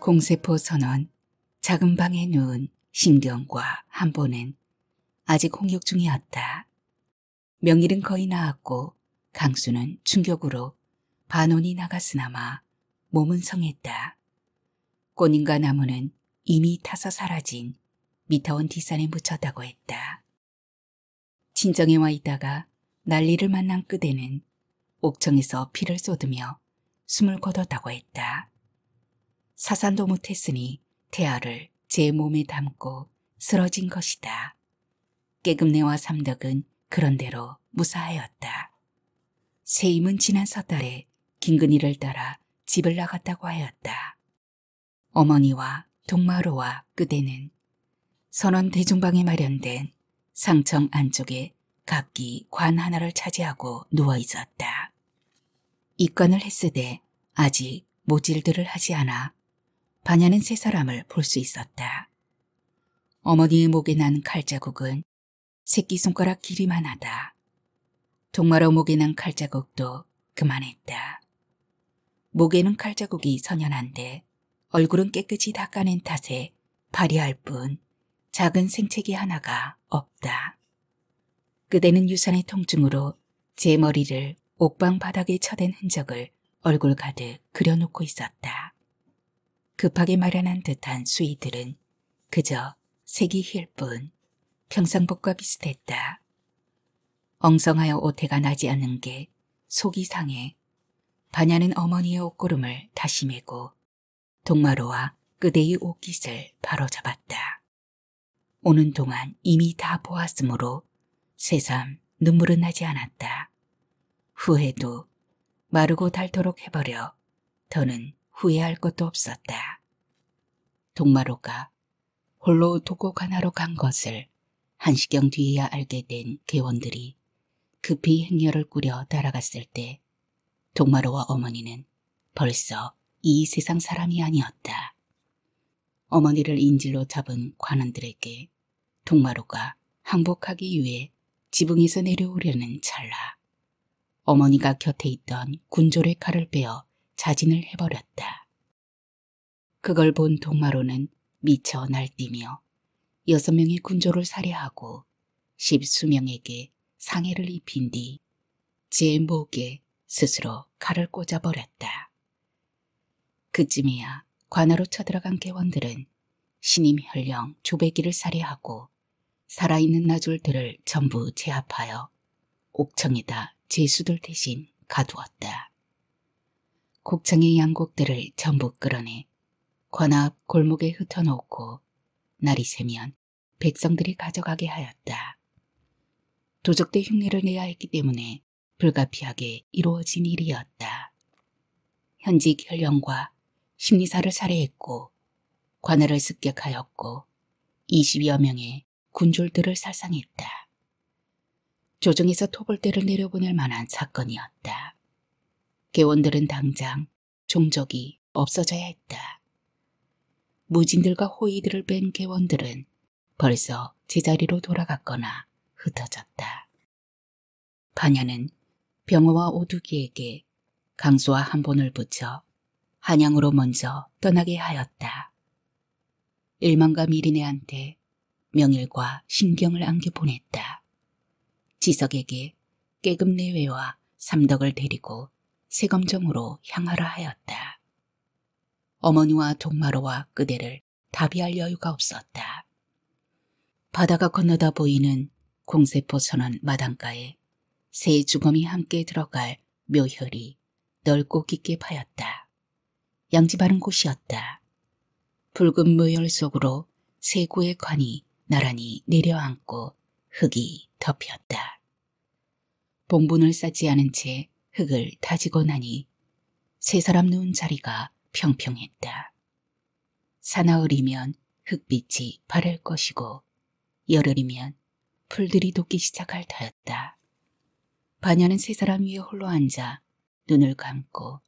공세포 선언 작은 방에 누운 심경과 한보는 아직 홍역 중이었다. 명일은 거의 나았고 강수는 충격으로 반원이 나갔으나마 몸은 성했다. 꽃잎과 나무는 이미 타서 사라진 미터온 뒷산에 묻혔다고 했다. 친정에 와 있다가 난리를 만난 그대는 옥청에서 피를 쏟으며 숨을 거뒀다고 했다. 사산도 못했으니 태아를 제 몸에 담고 쓰러진 것이다. 깨금내와 삼덕은 그런대로 무사하였다. 세임은 지난 서달에 김근이를 따라 집을 나갔다고 하였다. 어머니와 동마루와 그대는 선원 대중방에 마련된 상청 안쪽에 각기 관 하나를 차지하고 누워 있었다. 입관을 했으되 아직 모질들을 하지 않아 반야는 세 사람을 볼 수 있었다. 어머니의 목에 난 칼자국은 새끼손가락 길이만 하다. 동마루 목에 난 칼자국도 그만했다. 목에는 칼자국이 선연한데 얼굴은 깨끗이 닦아낸 탓에 발이할 뿐 작은 생채기 하나가 없다. 그대는 유산의 통증으로 제 머리를 옥방 바닥에 쳐댄 흔적을 얼굴 가득 그려놓고 있었다. 급하게 마련한 듯한 수의들은 그저 색이 힐뿐 평상복과 비슷했다. 엉성하여 오태가 나지 않는게 속이 상해 반야는 어머니의 옷고름을 다시 메고 동마로와 그대의 옷깃을 바로잡았다. 오는 동안 이미 다 보았으므로 새삼 눈물은 나지 않았다. 후회도 마르고 닳도록 해버려 더는 후회할 것도 없었다. 동마로가 홀로 도곡 하나로 간 것을 한시경 뒤에야 알게 된 계원들이 급히 행렬을 꾸려 따라갔을 때 동마로와 어머니는 벌써 이 세상 사람이 아니었다. 어머니를 인질로 잡은 관원들에게 동마루가 항복하기 위해 지붕에서 내려오려는 찰나 어머니가 곁에 있던 군졸의 칼을 빼어 자진을 해버렸다. 그걸 본동마루는 미쳐 날뛰며 여섯 명의 군졸을 살해하고 십수명에게 상해를 입힌 뒤 제 목에 스스로 칼을 꽂아버렸다. 그쯤이야 관아로 쳐들어간 개원들은 신임 현령 조배기를 살해하고 살아있는 나졸들을 전부 제압하여 옥청에다 제수들 대신 가두었다. 곡창의 양곡들을 전부 끌어내 관아 앞 골목에 흩어놓고 날이 새면 백성들이 가져가게 하였다. 도적대 흉내를 내야 했기 때문에 불가피하게 이루어진 일이었다. 현직 현령과 심리사를 살해했고 관할을 습격하였고 20여 명의 군졸들을 살상했다. 조정에서 토벌대를 내려보낼 만한 사건이었다. 개원들은 당장 종족이 없어져야 했다. 무진들과 호위들을 뺀 개원들은 벌써 제자리로 돌아갔거나 흩어졌다. 반야는 병호와 오두기에게 강수와 한본을 붙여 한양으로 먼저 떠나게 하였다. 일만과 미리네한테 명일과 신경을 안겨 보냈다. 지석에게 깨금 내외와 삼덕을 데리고 세검정으로 향하라 하였다. 어머니와 동마로와 그대를 답이할 여유가 없었다. 바다가 건너다 보이는 공세포 선원 마당가에 세 주검이 함께 들어갈 묘혈이 넓고 깊게 파였다. 양지바른 곳이었다. 붉은 무열 속으로 세 구의 관이 나란히 내려앉고 흙이 덮였다. 봉분을 쌓지 않은 채 흙을 다지고 나니 세 사람 누운 자리가 평평했다. 사나흘이면 흙빛이 바랄 것이고 열흘이면 풀들이 돋기 시작할 터였다. 반야는 세 사람 위에 홀로 앉아 눈을 감고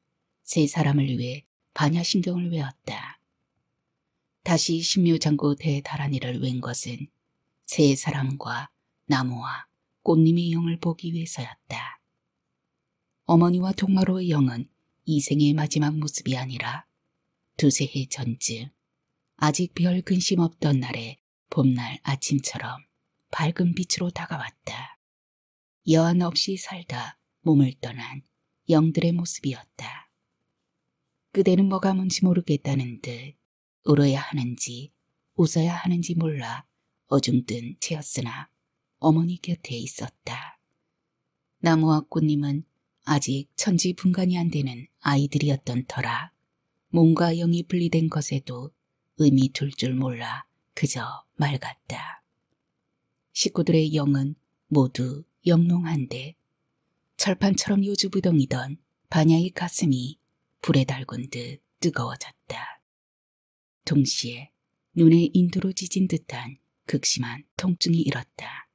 세 사람을 위해 반야신경을 외웠다. 다시 신묘장구 대다란이를 웬 것은 세 사람과 나무와 꽃님의 영을 보기 위해서였다. 어머니와 동마로의 영은 이 생의 마지막 모습이 아니라 두세 해 전쯤 아직 별 근심 없던 날의 봄날 아침처럼 밝은 빛으로 다가왔다. 여한 없이 살다 몸을 떠난 영들의 모습이었다. 그대는 뭐가 뭔지 모르겠다는 듯 울어야 하는지 웃어야 하는지 몰라 어중뜬 채였으나 어머니 곁에 있었다. 나무와 꽃님은 아직 천지 분간이 안 되는 아이들이었던 터라 몸과 영이 분리된 것에도 의미 둘 줄 몰라 그저 맑았다. 식구들의 영은 모두 영롱한데 철판처럼 요주부동이던 반야의 가슴이 불에 달군 듯 뜨거워졌다. 동시에 눈에 인두로 지진 듯한 극심한 통증이 일었다.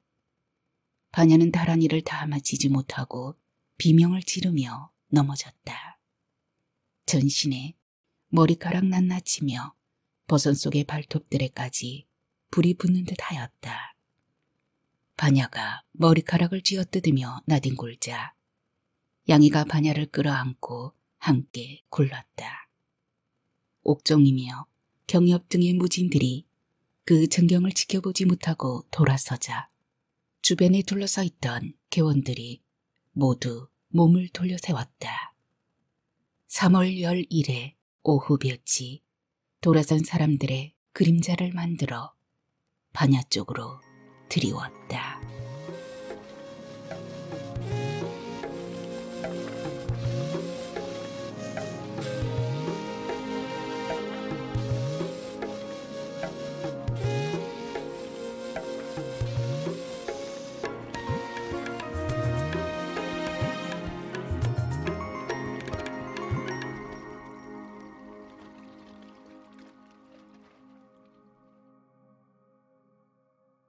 반야는 다란이를 다 마치지 못하고 비명을 지르며 넘어졌다. 전신에 머리카락 낱낱이며 버선 속의 발톱들에까지 불이 붙는 듯 하였다. 반야가 머리카락을 쥐어뜯으며 나뒹굴자 양이가 반야를 끌어안고 함께 굴렀다. 옥종이며 경엽 등의 무진들이 그 전경을 지켜보지 못하고 돌아서자 주변에 둘러서 있던 개원들이 모두 몸을 돌려 세웠다. 3월 1 0일에 오후 몇이 돌아선 사람들의 그림자를 만들어 반야 쪽으로 들이웠다.